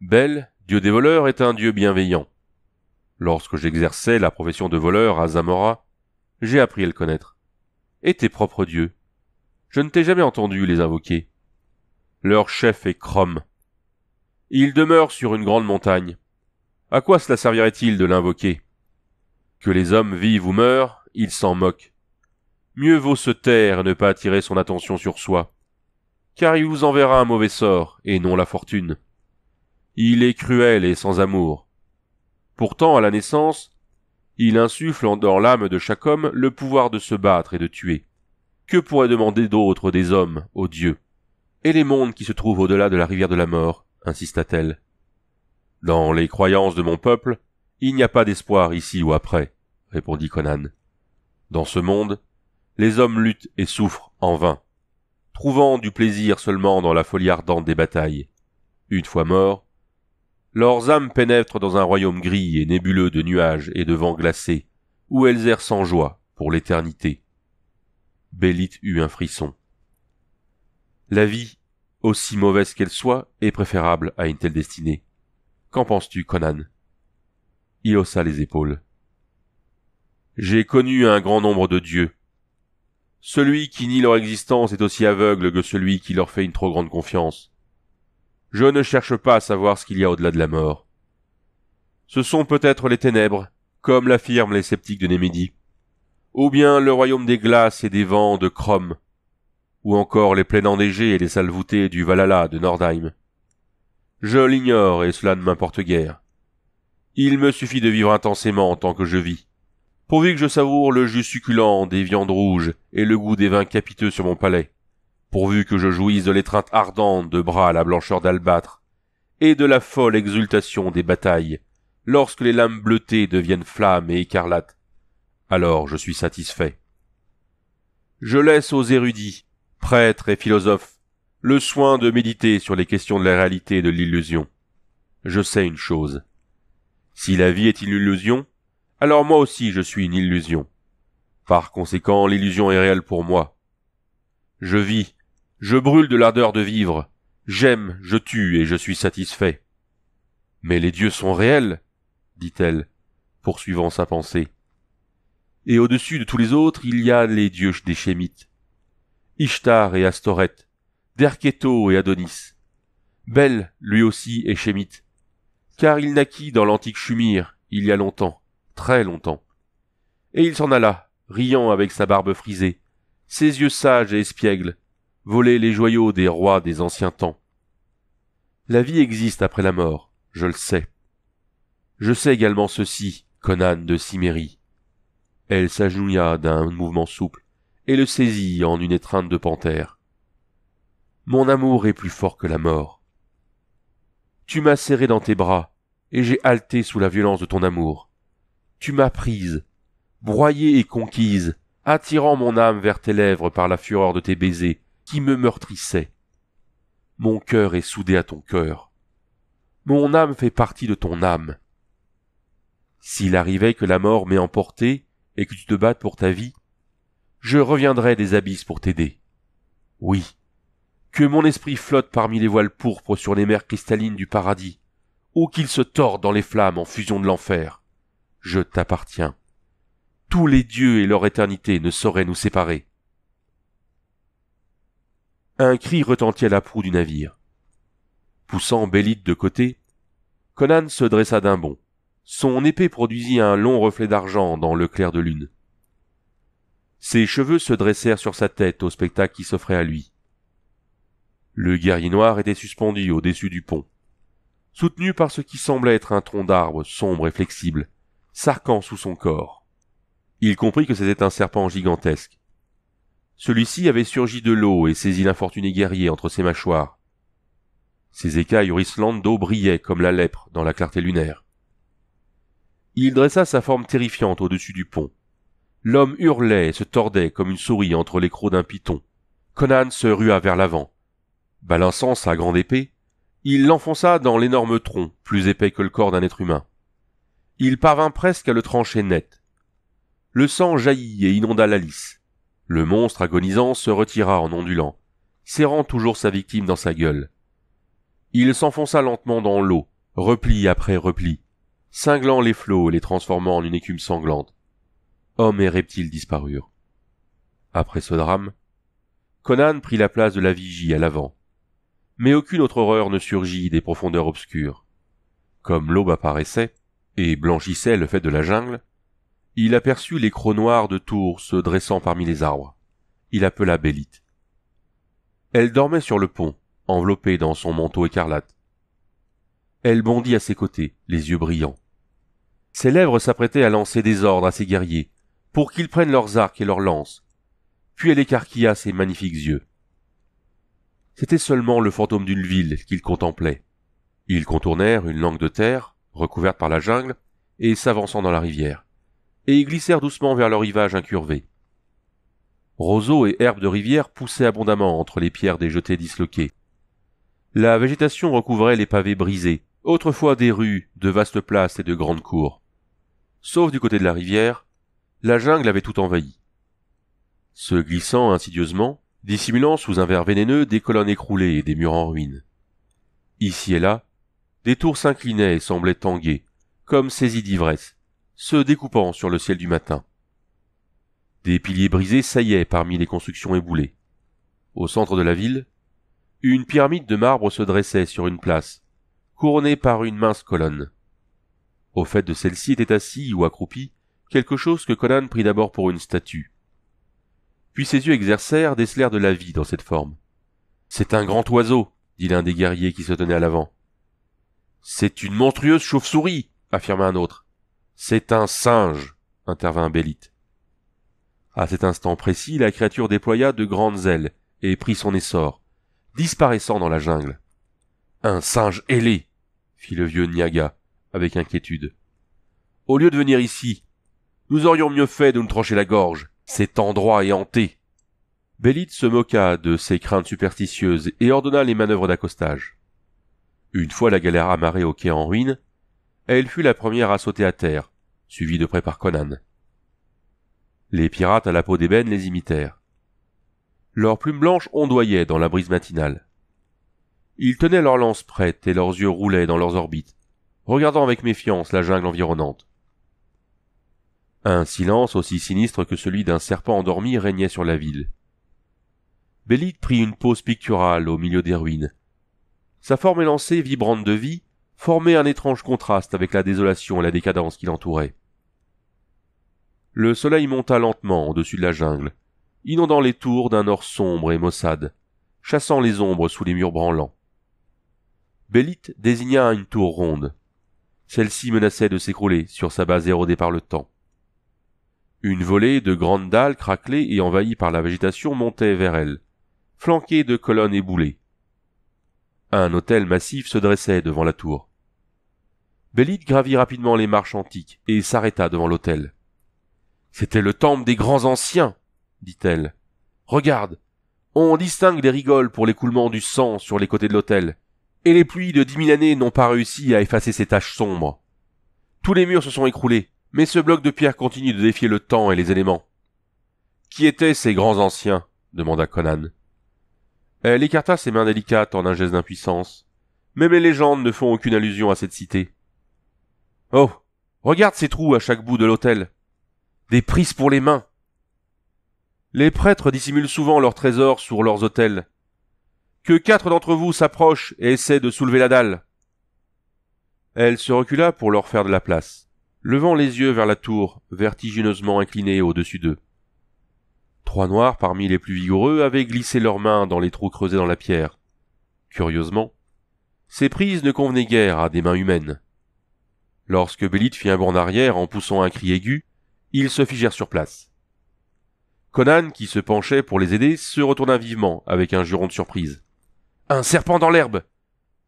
S1: Bel, dieu des voleurs, est un dieu bienveillant. Lorsque j'exerçais la profession de voleur à Zamora, j'ai appris à le connaître et tes propres dieux. Je ne t'ai jamais entendu les invoquer. Leur chef est Crom. Il demeure sur une grande montagne. À quoi cela servirait-il de l'invoquer Que les hommes vivent ou meurent, il s'en moque. Mieux vaut se taire et ne pas attirer son attention sur soi, car il vous enverra un mauvais sort et non la fortune. Il est cruel et sans amour. Pourtant, à la naissance, il insuffle en dans l'âme de chaque homme le pouvoir de se battre et de tuer. Que pourrait demander d'autre des hommes aux dieux Et les mondes qui se trouvent au-delà de la rivière de la mort insista-t-elle. Dans les croyances de mon peuple, il n'y a pas d'espoir ici ou après, répondit Conan. Dans ce monde, les hommes luttent et souffrent en vain, trouvant du plaisir seulement dans la folie ardente des batailles. Une fois morts, leurs âmes pénètrent dans un royaume gris et nébuleux de nuages et de vents glacés, où elles errent sans joie, pour l'éternité. Bélite eut un frisson. La vie, aussi mauvaise qu'elle soit, est préférable à une telle destinée. Qu'en penses-tu, Conan Il haussa les épaules. J'ai connu un grand nombre de dieux. Celui qui nie leur existence est aussi aveugle que celui qui leur fait une trop grande confiance. Je ne cherche pas à savoir ce qu'il y a au-delà de la mort. Ce sont peut-être les ténèbres, comme l'affirment les sceptiques de Némédie, ou bien le royaume des glaces et des vents de Crom, ou encore les plaines enneigées et les salles voûtées du Valhalla de Nordheim. Je l'ignore et cela ne m'importe guère. Il me suffit de vivre intensément tant que je vis, pourvu que je savoure le jus succulent des viandes rouges et le goût des vins capiteux sur mon palais pourvu que je jouisse de l'étreinte ardente de bras à la blancheur d'albâtre, et de la folle exultation des batailles, lorsque les lames bleutées deviennent flammes et écarlates, alors je suis satisfait. Je laisse aux érudits, prêtres et philosophes, le soin de méditer sur les questions de la réalité et de l'illusion. Je sais une chose. Si la vie est une illusion, alors moi aussi je suis une illusion. Par conséquent, l'illusion est réelle pour moi. Je vis, je brûle de l'ardeur de vivre. J'aime, je tue et je suis satisfait. Mais les dieux sont réels, dit-elle, poursuivant sa pensée. Et au-dessus de tous les autres, il y a les dieux des Chémites. Ishtar et Astoret, Derketo et Adonis. Bel, lui aussi, est Chémite. Car il naquit dans l'antique Chumir, il y a longtemps, très longtemps. Et il s'en alla, riant avec sa barbe frisée, ses yeux sages et espiègles, voler les joyaux des rois des anciens temps. La vie existe après la mort, je le sais. Je sais également ceci, Conan de Cimérie. Elle s'agenouilla d'un mouvement souple et le saisit en une étreinte de panthère. Mon amour est plus fort que la mort. Tu m'as serré dans tes bras, et j'ai halté sous la violence de ton amour. Tu m'as prise, broyée et conquise, attirant mon âme vers tes lèvres par la fureur de tes baisers, qui me meurtrissait. Mon cœur est soudé à ton cœur. Mon âme fait partie de ton âme. S'il arrivait que la mort m'ait emporté et que tu te battes pour ta vie, je reviendrai des abysses pour t'aider. Oui, que mon esprit flotte parmi les voiles pourpres sur les mers cristallines du paradis, ou qu'il se tord dans les flammes en fusion de l'enfer. Je t'appartiens. Tous les dieux et leur éternité ne sauraient nous séparer. Un cri retentit à la proue du navire. Poussant Bélite de côté, Conan se dressa d'un bond. Son épée produisit un long reflet d'argent dans le clair de lune. Ses cheveux se dressèrent sur sa tête au spectacle qui s'offrait à lui. Le guerrier noir était suspendu au-dessus du pont, soutenu par ce qui semblait être un tronc d'arbre sombre et flexible, s'arquant sous son corps. Il comprit que c'était un serpent gigantesque, celui-ci avait surgi de l'eau et saisi l'infortuné guerrier entre ses mâchoires. Ses écailles ruisselantes d'eau brillaient comme la lèpre dans la clarté lunaire. Il dressa sa forme terrifiante au-dessus du pont. L'homme hurlait et se tordait comme une souris entre les crocs d'un python. Conan se rua vers l'avant. Balançant sa grande épée, il l'enfonça dans l'énorme tronc, plus épais que le corps d'un être humain. Il parvint presque à le trancher net. Le sang jaillit et inonda la lisse. Le monstre agonisant se retira en ondulant, serrant toujours sa victime dans sa gueule. Il s'enfonça lentement dans l'eau, repli après repli, cinglant les flots et les transformant en une écume sanglante. Hommes et reptiles disparurent. Après ce drame, Conan prit la place de la vigie à l'avant. Mais aucune autre horreur ne surgit des profondeurs obscures. Comme l'aube apparaissait, et blanchissait le fait de la jungle, il aperçut les crocs noirs de Tours se dressant parmi les arbres. Il appela Bélite. Elle dormait sur le pont, enveloppée dans son manteau écarlate. Elle bondit à ses côtés, les yeux brillants. Ses lèvres s'apprêtaient à lancer des ordres à ses guerriers, pour qu'ils prennent leurs arcs et leurs lances. Puis elle écarquilla ses magnifiques yeux. C'était seulement le fantôme d'une ville qu'il contemplait. Ils contournèrent une langue de terre, recouverte par la jungle, et s'avançant dans la rivière et ils glissèrent doucement vers leur rivage incurvé. Roseaux et herbes de rivière poussaient abondamment entre les pierres des jetées disloquées. La végétation recouvrait les pavés brisés, autrefois des rues, de vastes places et de grandes cours. Sauf du côté de la rivière, la jungle avait tout envahi. Se glissant insidieusement, dissimulant sous un verre vénéneux des colonnes écroulées et des murs en ruine. Ici et là, des tours s'inclinaient et semblaient tanguer, comme saisies d'ivresse, se découpant sur le ciel du matin. Des piliers brisés saillaient parmi les constructions éboulées. Au centre de la ville, une pyramide de marbre se dressait sur une place, couronnée par une mince colonne. Au fait de celle-ci était assis ou accroupi quelque chose que Conan prit d'abord pour une statue. Puis ses yeux exercèrent décelèrent de la vie dans cette forme. C'est un grand oiseau, dit l'un des guerriers qui se tenait à l'avant. C'est une monstrueuse chauve-souris, affirma un autre. C'est un singe, intervint Bélite. À cet instant précis, la créature déploya de grandes ailes et prit son essor, disparaissant dans la jungle. Un singe ailé, fit le vieux Niaga, avec inquiétude. Au lieu de venir ici, nous aurions mieux fait de nous trancher la gorge. Cet endroit est hanté. Bélite se moqua de ses craintes superstitieuses et ordonna les manœuvres d'accostage. Une fois la galère amarrée au quai en ruine, elle fut la première à sauter à terre, suivie de près par Conan. Les pirates à la peau d'ébène les imitèrent. Leurs plumes blanches ondoyaient dans la brise matinale. Ils tenaient leurs lances prêtes et leurs yeux roulaient dans leurs orbites, regardant avec méfiance la jungle environnante. Un silence aussi sinistre que celui d'un serpent endormi régnait sur la ville. Bélite prit une pause picturale au milieu des ruines. Sa forme élancée, vibrante de vie, formait un étrange contraste avec la désolation et la décadence qui l'entouraient. Le soleil monta lentement au-dessus de la jungle, inondant les tours d'un or sombre et maussade, chassant les ombres sous les murs branlants. Bélite désigna une tour ronde. Celle-ci menaçait de s'écrouler sur sa base érodée par le temps. Une volée de grandes dalles craquelées et envahies par la végétation montait vers elle, flanquée de colonnes éboulées. Un hôtel massif se dressait devant la tour. Bélit gravit rapidement les marches antiques et s'arrêta devant l'hôtel. « C'était le temple des grands anciens, dit-elle. Regarde, on distingue des rigoles pour l'écoulement du sang sur les côtés de l'hôtel, et les pluies de dix mille années n'ont pas réussi à effacer ces taches sombres. Tous les murs se sont écroulés, mais ce bloc de pierre continue de défier le temps et les éléments. Qui étaient ces grands anciens demanda Conan. Elle écarta ses mains délicates en un geste d'impuissance. Mais les légendes ne font aucune allusion à cette cité. Oh, regarde ces trous à chaque bout de l'autel. Des prises pour les mains. Les prêtres dissimulent souvent leurs trésors sur leurs autels. Que quatre d'entre vous s'approchent et essaient de soulever la dalle. Elle se recula pour leur faire de la place, levant les yeux vers la tour, vertigineusement inclinée au-dessus d'eux. Trois noirs parmi les plus vigoureux avaient glissé leurs mains dans les trous creusés dans la pierre. Curieusement, ces prises ne convenaient guère à des mains humaines. Lorsque Bélite fit un bond en arrière en poussant un cri aigu, ils se figèrent sur place. Conan, qui se penchait pour les aider, se retourna vivement avec un juron de surprise. Un serpent dans l'herbe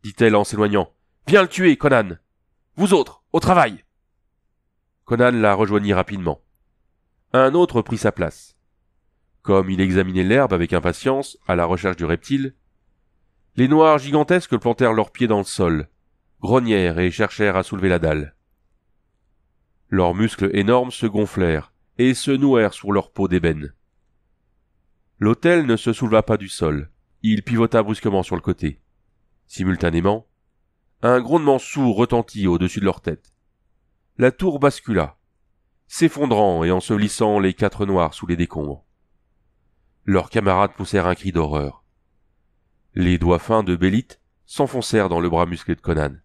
S1: dit-elle en s'éloignant. Viens le tuer, Conan Vous autres, au travail Conan la rejoignit rapidement. Un autre prit sa place. Comme il examinait l'herbe avec impatience, à la recherche du reptile, les noirs gigantesques plantèrent leurs pieds dans le sol, grognèrent et cherchèrent à soulever la dalle. Leurs muscles énormes se gonflèrent et se nouèrent sur leur peau d'ébène. L'autel ne se souleva pas du sol. Il pivota brusquement sur le côté. Simultanément, un grondement sourd retentit au-dessus de leur tête. La tour bascula, s'effondrant et en se lissant les quatre noirs sous les décombres. Leurs camarades poussèrent un cri d'horreur. Les doigts fins de Bélite s'enfoncèrent dans le bras musclé de Conan.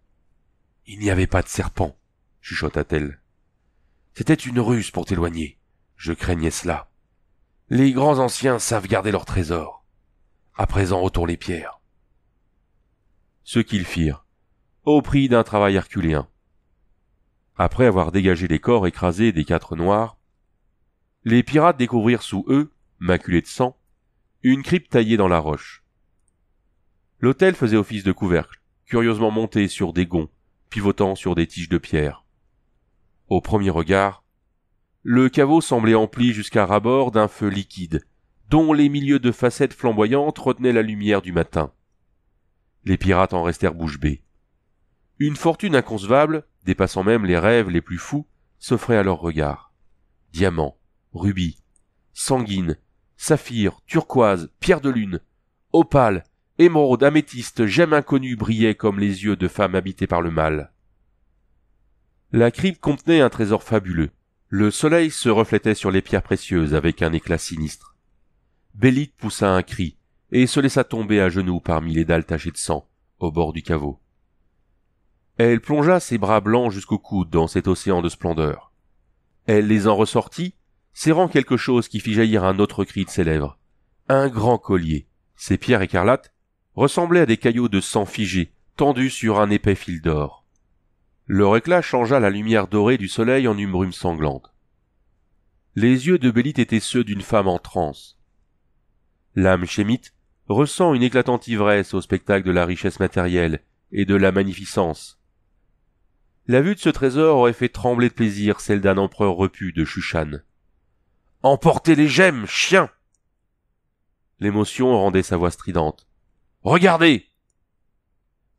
S1: Il n'y avait pas de serpent, chuchota-t-elle. C'était une ruse pour t'éloigner. Je craignais cela. Les grands anciens savent garder leurs trésors. À présent, retourne les pierres. Ce qu'ils firent, au prix d'un travail herculéen. Après avoir dégagé les corps écrasés des quatre noirs, les pirates découvrirent sous eux, maculés de sang, une crypte taillée dans la roche. L'hôtel faisait office de couvercle, curieusement monté sur des gonds pivotant sur des tiges de pierre. Au premier regard, le caveau semblait empli jusqu'à rabord d'un feu liquide, dont les milieux de facettes flamboyantes retenaient la lumière du matin. Les pirates en restèrent bouche bée. Une fortune inconcevable, dépassant même les rêves les plus fous, s'offrait à leurs regards. Diamants, rubis, sanguines, saphirs, turquoises, pierres de lune, opales, émeraude, améthyste, gemme inconnue brillaient comme les yeux de femmes habitées par le mal. La crypte contenait un trésor fabuleux. Le soleil se reflétait sur les pierres précieuses avec un éclat sinistre. Bélite poussa un cri et se laissa tomber à genoux parmi les dalles tachées de sang, au bord du caveau. Elle plongea ses bras blancs jusqu'au coude dans cet océan de splendeur. Elle les en ressortit, serrant quelque chose qui fit jaillir un autre cri de ses lèvres. Un grand collier, ses pierres écarlates, ressemblaient à des caillots de sang figés, tendus sur un épais fil d'or. Leur éclat changea la lumière dorée du soleil en une brume sanglante. Les yeux de Bélite étaient ceux d'une femme en transe. L'âme chémite ressent une éclatante ivresse au spectacle de la richesse matérielle et de la magnificence. La vue de ce trésor aurait fait trembler de plaisir celle d'un empereur repu de Shushan. Emportez les gemmes, chien! L'émotion rendait sa voix stridente. Regardez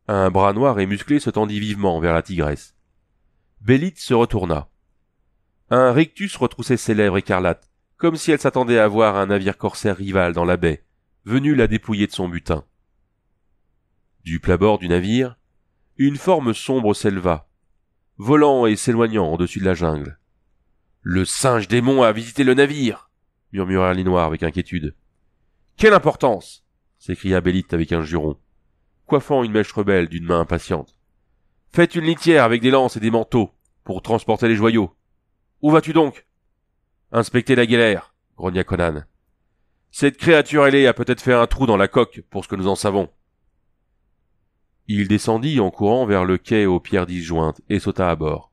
S1: Un bras noir et musclé se tendit vivement vers la tigresse. Bélite se retourna. Un rictus retroussait ses lèvres écarlates, comme si elle s'attendait à voir un navire corsaire rival dans la baie, venu la dépouiller de son butin. Du plat-bord du navire, une forme sombre s'éleva, volant et s'éloignant au-dessus de la jungle. Le singe démon a visité le navire, murmura les avec inquiétude. Quelle importance s'écria Bélite avec un juron, coiffant une mèche rebelle d'une main impatiente. Faites une litière avec des lances et des manteaux pour transporter les joyaux. Où vas-tu donc Inspecter la galère, grogna Conan. Cette créature ailée a peut-être fait un trou dans la coque pour ce que nous en savons. Il descendit en courant vers le quai aux pierres disjointes et sauta à bord.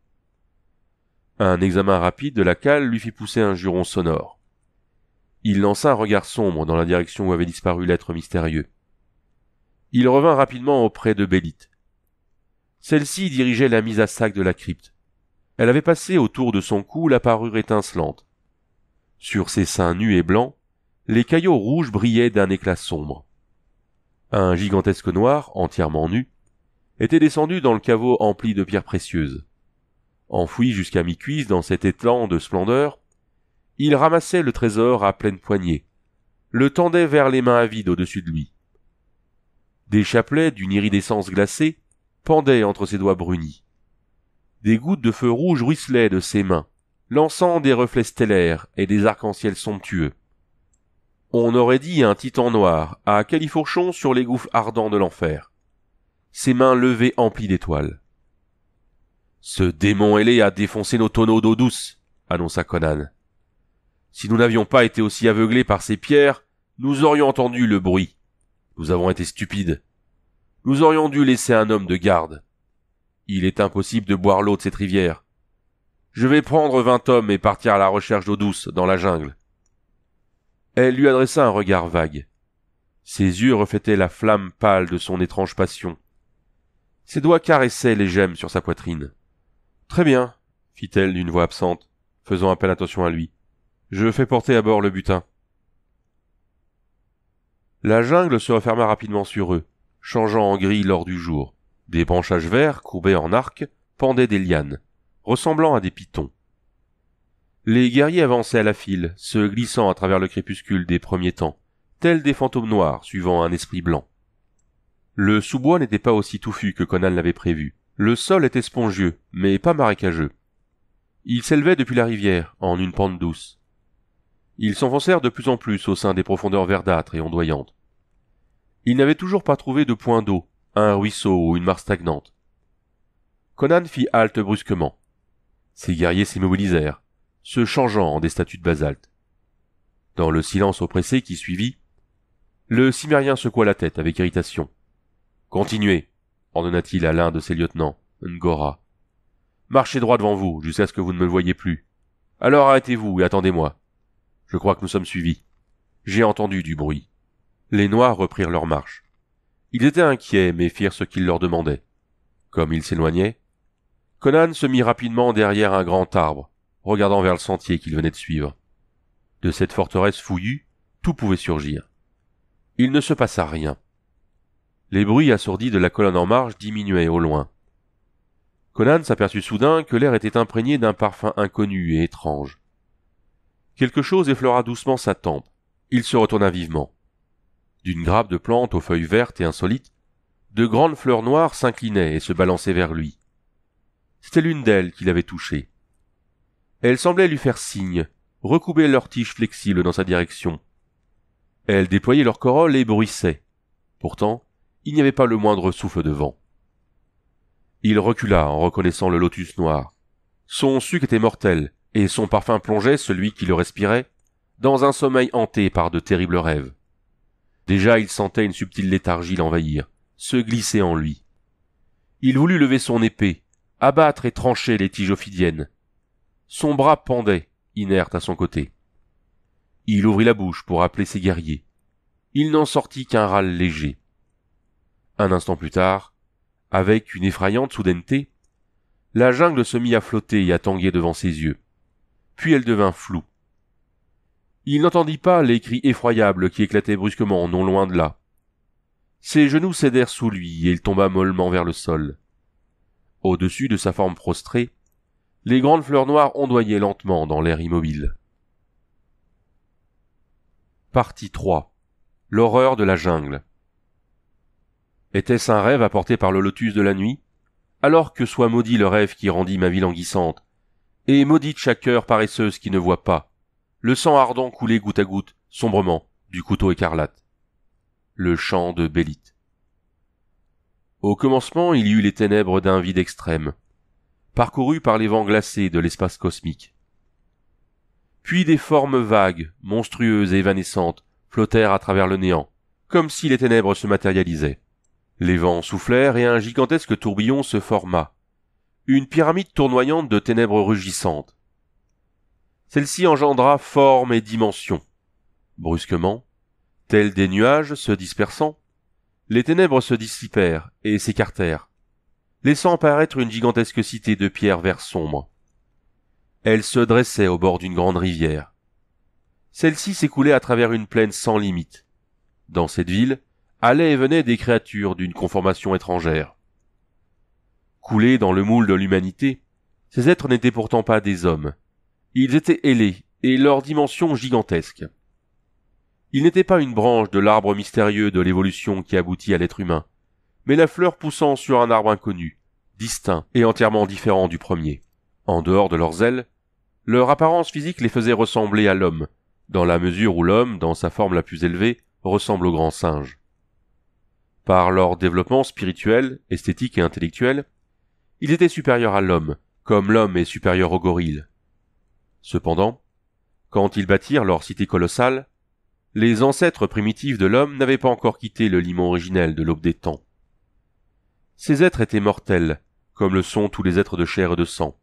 S1: Un examen rapide de la cale lui fit pousser un juron sonore. Il lança un regard sombre dans la direction où avait disparu l'être mystérieux. Il revint rapidement auprès de Bélite. Celle-ci dirigeait la mise à sac de la crypte. Elle avait passé autour de son cou la parure étincelante. Sur ses seins nus et blancs, les caillots rouges brillaient d'un éclat sombre. Un gigantesque noir, entièrement nu, était descendu dans le caveau empli de pierres précieuses. Enfoui jusqu'à mi-cuisse dans cet étang de splendeur, il ramassait le trésor à pleine poignée, le tendait vers les mains avides au-dessus de lui. Des chapelets d'une iridescence glacée pendaient entre ses doigts brunis. Des gouttes de feu rouge ruisselaient de ses mains, lançant des reflets stellaires et des arcs-en-ciel somptueux. On aurait dit un titan noir à califourchon sur les gouffres ardents de l'enfer. Ses mains levées emplies d'étoiles. Ce démon ailé a défoncé nos tonneaux d'eau douce, annonça Conan. Si nous n'avions pas été aussi aveuglés par ces pierres, nous aurions entendu le bruit. Nous avons été stupides. Nous aurions dû laisser un homme de garde. Il est impossible de boire l'eau de cette rivière. Je vais prendre vingt hommes et partir à la recherche d'eau douce dans la jungle. Elle lui adressa un regard vague. Ses yeux reflétaient la flamme pâle de son étrange passion. Ses doigts caressaient les gemmes sur sa poitrine. Très bien, fit-elle d'une voix absente, faisant appel attention à lui. Je fais porter à bord le butin. La jungle se referma rapidement sur eux, changeant en gris lors du jour. Des branchages verts, courbés en arc, pendaient des lianes, ressemblant à des pitons. Les guerriers avançaient à la file, se glissant à travers le crépuscule des premiers temps, tels des fantômes noirs suivant un esprit blanc. Le sous-bois n'était pas aussi touffu que Conan l'avait prévu. Le sol était spongieux, mais pas marécageux. Il s'élevait depuis la rivière, en une pente douce. Ils s'enfoncèrent de plus en plus au sein des profondeurs verdâtres et ondoyantes. Ils n'avaient toujours pas trouvé de point d'eau, un ruisseau ou une mare stagnante. Conan fit halte brusquement. Ses guerriers s'immobilisèrent, se changeant en des statues de basalte. Dans le silence oppressé qui suivit, le cimérien secoua la tête avec irritation. Continuez, ordonna-t-il à l'un de ses lieutenants, Ngora. Marchez droit devant vous, jusqu'à ce que vous ne me voyez plus. Alors arrêtez-vous et attendez-moi. Je crois que nous sommes suivis. J'ai entendu du bruit. Les Noirs reprirent leur marche. Ils étaient inquiets, mais firent ce qu'ils leur demandaient. Comme ils s'éloignaient, Conan se mit rapidement derrière un grand arbre, regardant vers le sentier qu'il venait de suivre. De cette forteresse fouillue, tout pouvait surgir. Il ne se passa rien. Les bruits assourdis de la colonne en marche diminuaient au loin. Conan s'aperçut soudain que l'air était imprégné d'un parfum inconnu et étrange. Quelque chose effleura doucement sa tempe. Il se retourna vivement. D'une grappe de plantes aux feuilles vertes et insolites, de grandes fleurs noires s'inclinaient et se balançaient vers lui. C'était l'une d'elles qu'il avait touchée. Elles semblait lui faire signe, recouper leurs tiges flexibles dans sa direction. Elles déployaient leurs corolles et bruissaient. Pourtant, il n'y avait pas le moindre souffle de vent. Il recula en reconnaissant le lotus noir. Son suc était mortel, et son parfum plongeait celui qui le respirait dans un sommeil hanté par de terribles rêves. Déjà il sentait une subtile léthargie l'envahir, se glisser en lui. Il voulut lever son épée, abattre et trancher les tiges ophidiennes. Son bras pendait, inerte à son côté. Il ouvrit la bouche pour appeler ses guerriers. Il n'en sortit qu'un râle léger. Un instant plus tard, avec une effrayante soudaineté, la jungle se mit à flotter et à tanguer devant ses yeux puis elle devint floue. Il n'entendit pas les cris effroyables qui éclataient brusquement non loin de là. Ses genoux cédèrent sous lui et il tomba mollement vers le sol. Au-dessus de sa forme prostrée, les grandes fleurs noires ondoyaient lentement dans l'air immobile. Partie 3. L'horreur de la jungle. Était-ce un rêve apporté par le lotus de la nuit? Alors que soit maudit le rêve qui rendit ma vie languissante, et maudite chaque heure paresseuse qui ne voit pas. Le sang ardent coulait goutte à goutte, sombrement, du couteau écarlate. Le chant de Bélite. Au commencement, il y eut les ténèbres d'un vide extrême, parcouru par les vents glacés de l'espace cosmique. Puis des formes vagues, monstrueuses et évanescentes, flottèrent à travers le néant, comme si les ténèbres se matérialisaient. Les vents soufflèrent et un gigantesque tourbillon se forma, une pyramide tournoyante de ténèbres rugissantes. Celle-ci engendra forme et dimension. Brusquement, tels des nuages se dispersant, les ténèbres se dissipèrent et s'écartèrent, laissant apparaître une gigantesque cité de pierres vert sombre. Elle se dressait au bord d'une grande rivière. Celle-ci s'écoulait à travers une plaine sans limite. Dans cette ville, allaient et venaient des créatures d'une conformation étrangère coulés dans le moule de l'humanité, ces êtres n'étaient pourtant pas des hommes. Ils étaient ailés, et leurs dimensions gigantesques. Ils n'étaient pas une branche de l'arbre mystérieux de l'évolution qui aboutit à l'être humain, mais la fleur poussant sur un arbre inconnu, distinct et entièrement différent du premier. En dehors de leurs ailes, leur apparence physique les faisait ressembler à l'homme, dans la mesure où l'homme, dans sa forme la plus élevée, ressemble au grand singe. Par leur développement spirituel, esthétique et intellectuel, ils étaient supérieurs à l'homme, comme l'homme est supérieur au gorille. Cependant, quand ils bâtirent leur cité colossale, les ancêtres primitifs de l'homme n'avaient pas encore quitté le limon originel de l'aube des temps. Ces êtres étaient mortels, comme le sont tous les êtres de chair et de sang.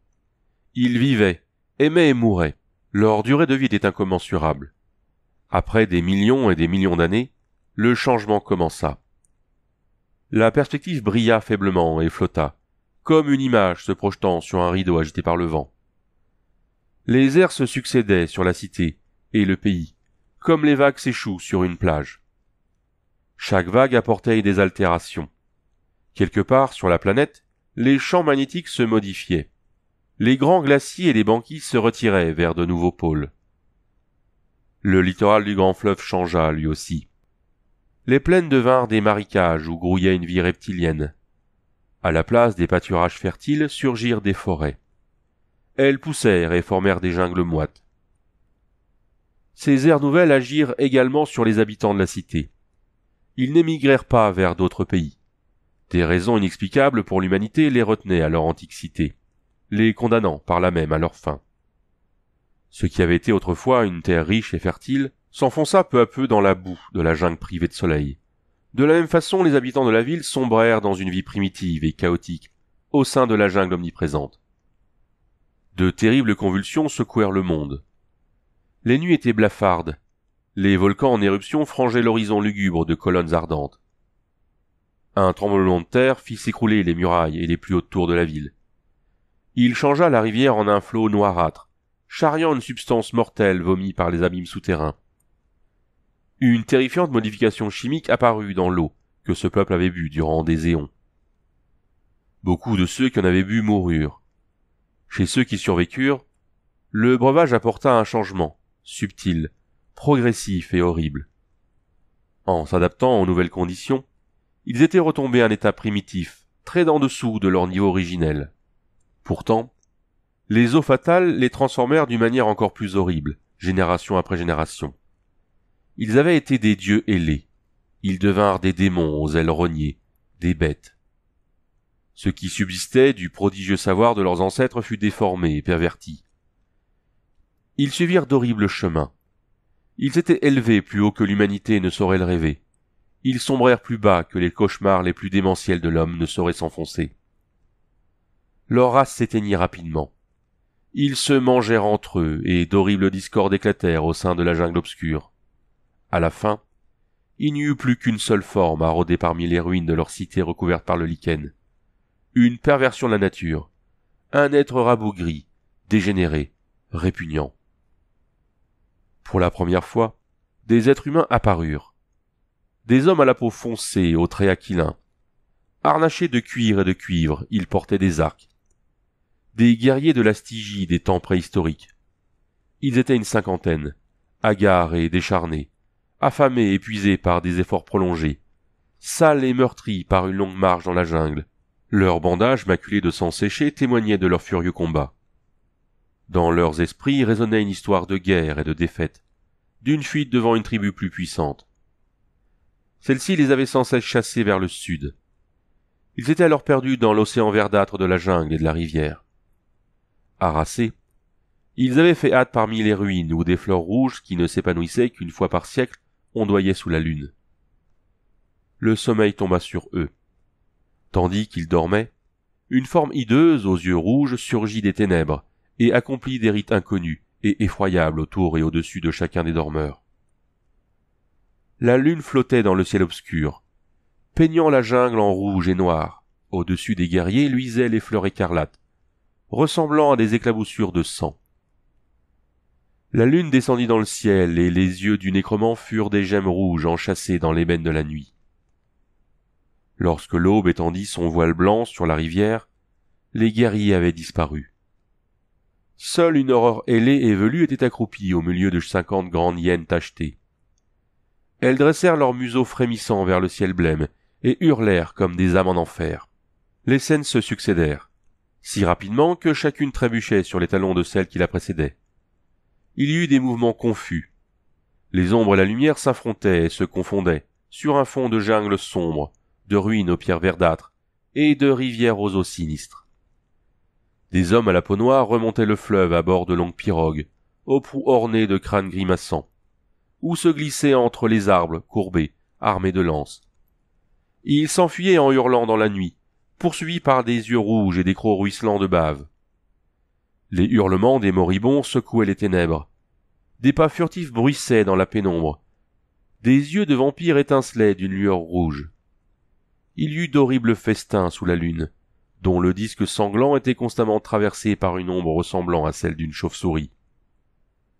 S1: Ils vivaient, aimaient et mouraient. Leur durée de vie était incommensurable. Après des millions et des millions d'années, le changement commença. La perspective brilla faiblement et flotta, comme une image se projetant sur un rideau agité par le vent. Les airs se succédaient sur la cité et le pays, comme les vagues s'échouent sur une plage. Chaque vague apportait des altérations. Quelque part sur la planète, les champs magnétiques se modifiaient. Les grands glaciers et les banquises se retiraient vers de nouveaux pôles. Le littoral du grand fleuve changea lui aussi. Les plaines devinrent des marécages où grouillait une vie reptilienne, à la place des pâturages fertiles surgirent des forêts. Elles poussèrent et formèrent des jungles moites. Ces aires nouvelles agirent également sur les habitants de la cité. Ils n'émigrèrent pas vers d'autres pays. Des raisons inexplicables pour l'humanité les retenaient à leur antique cité, les condamnant par là même à leur fin. Ce qui avait été autrefois une terre riche et fertile s'enfonça peu à peu dans la boue de la jungle privée de soleil. De la même façon, les habitants de la ville sombrèrent dans une vie primitive et chaotique, au sein de la jungle omniprésente. De terribles convulsions secouèrent le monde. Les nuits étaient blafardes. Les volcans en éruption frangeaient l'horizon lugubre de colonnes ardentes. Un tremblement de terre fit s'écrouler les murailles et les plus hautes tours de la ville. Il changea la rivière en un flot noirâtre, charriant une substance mortelle vomie par les abîmes souterrains une terrifiante modification chimique apparut dans l'eau que ce peuple avait bu durant des éons. Beaucoup de ceux qui en avaient bu moururent. Chez ceux qui survécurent, le breuvage apporta un changement, subtil, progressif et horrible. En s'adaptant aux nouvelles conditions, ils étaient retombés à un état primitif, très en dessous de leur niveau originel. Pourtant, les eaux fatales les transformèrent d'une manière encore plus horrible, génération après génération. Ils avaient été des dieux ailés. Ils devinrent des démons aux ailes rognées, des bêtes. Ce qui subsistait du prodigieux savoir de leurs ancêtres fut déformé et perverti. Ils suivirent d'horribles chemins. Ils étaient élevés plus haut que l'humanité ne saurait le rêver. Ils sombrèrent plus bas que les cauchemars les plus démentiels de l'homme ne sauraient s'enfoncer. Leur race s'éteignit rapidement. Ils se mangèrent entre eux, et d'horribles discords éclatèrent au sein de la jungle obscure. À la fin, il n'y eut plus qu'une seule forme à rôder parmi les ruines de leur cité recouverte par le lichen. Une perversion de la nature. Un être rabougri, dégénéré, répugnant. Pour la première fois, des êtres humains apparurent. Des hommes à la peau foncée, aux traits aquilins. Harnachés de cuir et de cuivre, ils portaient des arcs. Des guerriers de la des temps préhistoriques. Ils étaient une cinquantaine, hagards et décharnés, Affamés et par des efforts prolongés, sales et meurtris par une longue marche dans la jungle. Leurs bandages maculés de sang séché témoignaient de leur furieux combat. Dans leurs esprits résonnait une histoire de guerre et de défaite, d'une fuite devant une tribu plus puissante. Celle-ci les avait sans cesse chassés vers le sud. Ils étaient alors perdus dans l'océan verdâtre de la jungle et de la rivière. Harassés, ils avaient fait hâte parmi les ruines où des fleurs rouges qui ne s'épanouissaient qu'une fois par siècle doyait sous la lune. Le sommeil tomba sur eux. Tandis qu'ils dormaient, une forme hideuse aux yeux rouges surgit des ténèbres et accomplit des rites inconnus et effroyables autour et au-dessus de chacun des dormeurs. La lune flottait dans le ciel obscur, peignant la jungle en rouge et noir. Au-dessus des guerriers luisaient les fleurs écarlates, ressemblant à des éclaboussures de sang. La lune descendit dans le ciel, et les yeux du nécrement furent des gemmes rouges enchâssées dans l'ébène de la nuit. Lorsque l'aube étendit son voile blanc sur la rivière, les guerriers avaient disparu. Seule une horreur ailée et velue était accroupie au milieu de cinquante grandes hyènes tachetées. Elles dressèrent leurs museaux frémissants vers le ciel blême, et hurlèrent comme des âmes en enfer. Les scènes se succédèrent, si rapidement que chacune trébuchait sur les talons de celle qui la précédait il y eut des mouvements confus. Les ombres et la lumière s'affrontaient et se confondaient, sur un fond de jungle sombre, de ruines aux pierres verdâtres, et de rivières aux eaux sinistres. Des hommes à la peau noire remontaient le fleuve à bord de longues pirogues, aux proues ornées de crânes grimaçants, ou se glissaient entre les arbres courbés, armés de lances. Ils s'enfuyaient en hurlant dans la nuit, poursuivis par des yeux rouges et des crocs ruisselants de bave. Les hurlements des moribonds secouaient les ténèbres. Des pas furtifs bruissaient dans la pénombre. Des yeux de vampires étincelaient d'une lueur rouge. Il y eut d'horribles festins sous la lune, dont le disque sanglant était constamment traversé par une ombre ressemblant à celle d'une chauve-souris.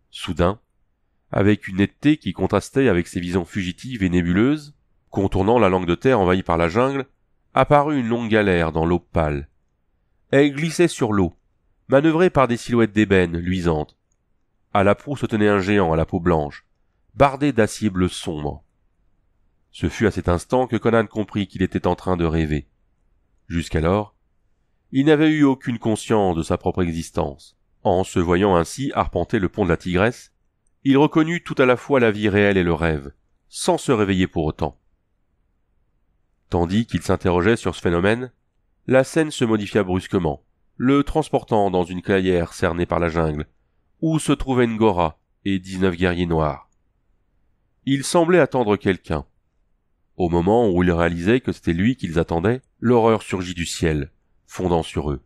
S1: Soudain, avec une netteté qui contrastait avec ses visions fugitives et nébuleuses, contournant la langue de terre envahie par la jungle, apparut une longue galère dans l'eau pâle. Elle glissait sur l'eau, manœuvré par des silhouettes d'ébène luisantes. À la proue se tenait un géant à la peau blanche, bardé d'acier bleu sombre. Ce fut à cet instant que Conan comprit qu'il était en train de rêver. Jusqu'alors, il n'avait eu aucune conscience de sa propre existence. En se voyant ainsi arpenter le pont de la Tigresse, il reconnut tout à la fois la vie réelle et le rêve, sans se réveiller pour autant. Tandis qu'il s'interrogeait sur ce phénomène, la scène se modifia brusquement le transportant dans une clairière cernée par la jungle, où se trouvaient Ngora et dix-neuf guerriers noirs. Ils semblaient attendre quelqu'un. Au moment où ils réalisaient que c'était lui qu'ils attendaient, l'horreur surgit du ciel, fondant sur eux.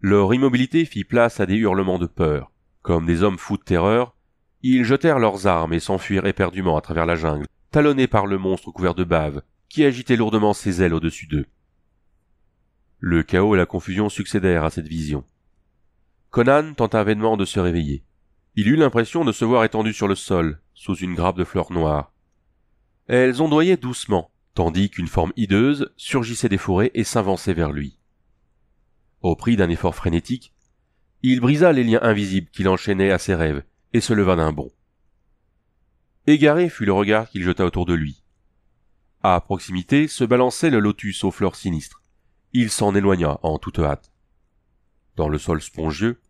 S1: Leur immobilité fit place à des hurlements de peur. Comme des hommes fous de terreur, ils jetèrent leurs armes et s'enfuirent éperdument à travers la jungle, talonnés par le monstre couvert de bave, qui agitait lourdement ses ailes au-dessus d'eux. Le chaos et la confusion succédèrent à cette vision. Conan tenta vainement de se réveiller. Il eut l'impression de se voir étendu sur le sol, sous une grappe de fleurs noires. Elles ondoyaient doucement, tandis qu'une forme hideuse surgissait des forêts et s'avançait vers lui. Au prix d'un effort frénétique, il brisa les liens invisibles qui l'enchaînaient à ses rêves et se leva d'un bond. Égaré fut le regard qu'il jeta autour de lui. À proximité se balançait le lotus aux fleurs sinistres il s'en éloigna en toute hâte. Dans le sol spongieux,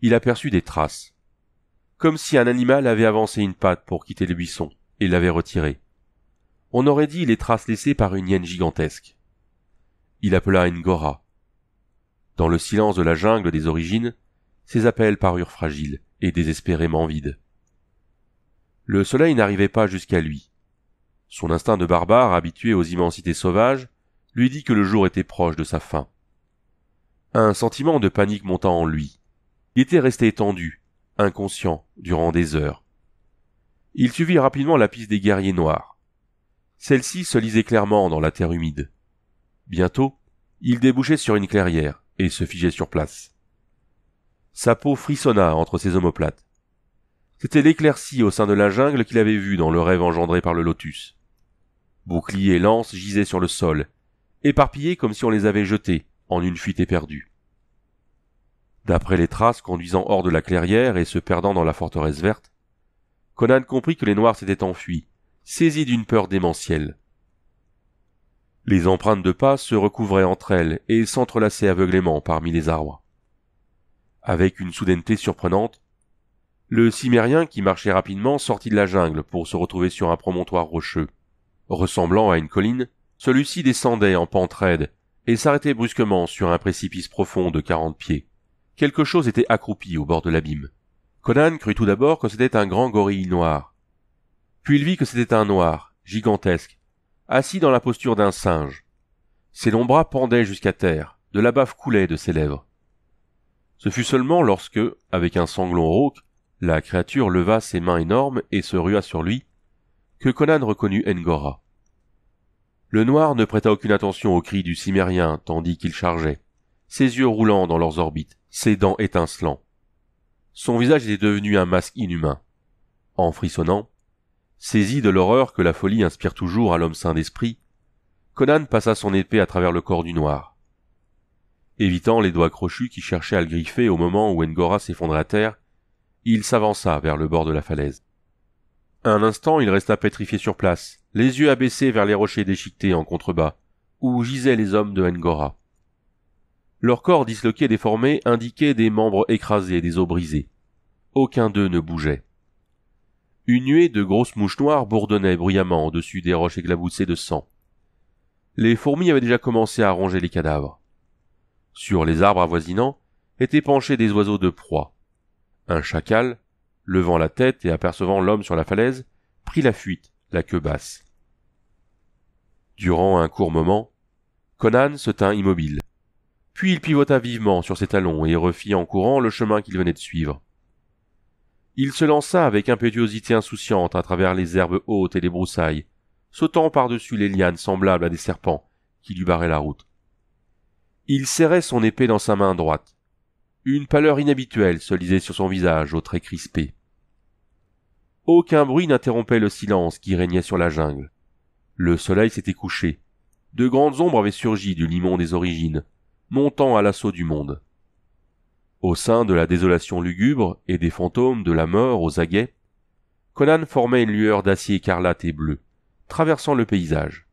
S1: il aperçut des traces, comme si un animal avait avancé une patte pour quitter le buisson et l'avait retiré. On aurait dit les traces laissées par une hyène gigantesque. Il appela Ngora. Dans le silence de la jungle des origines, ses appels parurent fragiles et désespérément vides. Le soleil n'arrivait pas jusqu'à lui. Son instinct de barbare habitué aux immensités sauvages lui dit que le jour était proche de sa fin. Un sentiment de panique monta en lui. Il était resté étendu, inconscient, durant des heures. Il suivit rapidement la piste des guerriers noirs. Celle-ci se lisait clairement dans la terre humide. Bientôt, il débouchait sur une clairière et se figeait sur place. Sa peau frissonna entre ses omoplates. C'était l'éclaircie au sein de la jungle qu'il avait vue dans le rêve engendré par le lotus. Bouclier et lance gisaient sur le sol, éparpillés comme si on les avait jetés, en une fuite éperdue. D'après les traces conduisant hors de la clairière et se perdant dans la forteresse verte, Conan comprit que les Noirs s'étaient enfuis, saisis d'une peur démentielle. Les empreintes de pas se recouvraient entre elles et s'entrelaçaient aveuglément parmi les arrois. Avec une soudaineté surprenante, le cimérien qui marchait rapidement sortit de la jungle pour se retrouver sur un promontoire rocheux, ressemblant à une colline, celui-ci descendait en pente raide et s'arrêtait brusquement sur un précipice profond de quarante pieds. Quelque chose était accroupi au bord de l'abîme. Conan crut tout d'abord que c'était un grand gorille noir. Puis il vit que c'était un noir, gigantesque, assis dans la posture d'un singe. Ses longs bras pendaient jusqu'à terre, de la bave coulait de ses lèvres. Ce fut seulement lorsque, avec un sanglon rauque, la créature leva ses mains énormes et se rua sur lui, que Conan reconnut Ngora. Le noir ne prêta aucune attention aux cris du cimérien tandis qu'il chargeait, ses yeux roulant dans leurs orbites, ses dents étincelants. Son visage était devenu un masque inhumain. En frissonnant, saisi de l'horreur que la folie inspire toujours à l'homme sain d'esprit, Conan passa son épée à travers le corps du noir. Évitant les doigts crochus qui cherchaient à le griffer au moment où Engora s'effondrait à terre, il s'avança vers le bord de la falaise. Un instant, il resta pétrifié sur place, les yeux abaissés vers les rochers déchiquetés en contrebas, où gisaient les hommes de Ngora. Leurs corps disloqués et déformés indiquaient des membres écrasés, et des os brisés. Aucun d'eux ne bougeait. Une nuée de grosses mouches noires bourdonnait bruyamment au-dessus des roches éclaboussées de sang. Les fourmis avaient déjà commencé à ronger les cadavres. Sur les arbres avoisinants étaient penchés des oiseaux de proie. Un chacal, levant la tête et apercevant l'homme sur la falaise, prit la fuite, la queue basse. Durant un court moment, Conan se tint immobile. Puis il pivota vivement sur ses talons et refit en courant le chemin qu'il venait de suivre. Il se lança avec impétuosité insouciante à travers les herbes hautes et les broussailles, sautant par-dessus les lianes semblables à des serpents qui lui barraient la route. Il serrait son épée dans sa main droite, une pâleur inhabituelle se lisait sur son visage aux traits crispés. Aucun bruit n'interrompait le silence qui régnait sur la jungle. Le soleil s'était couché. De grandes ombres avaient surgi du limon des origines, montant à l'assaut du monde. Au sein de la désolation lugubre et des fantômes de la mort aux aguets, Conan formait une lueur d'acier écarlate et bleu, traversant le paysage.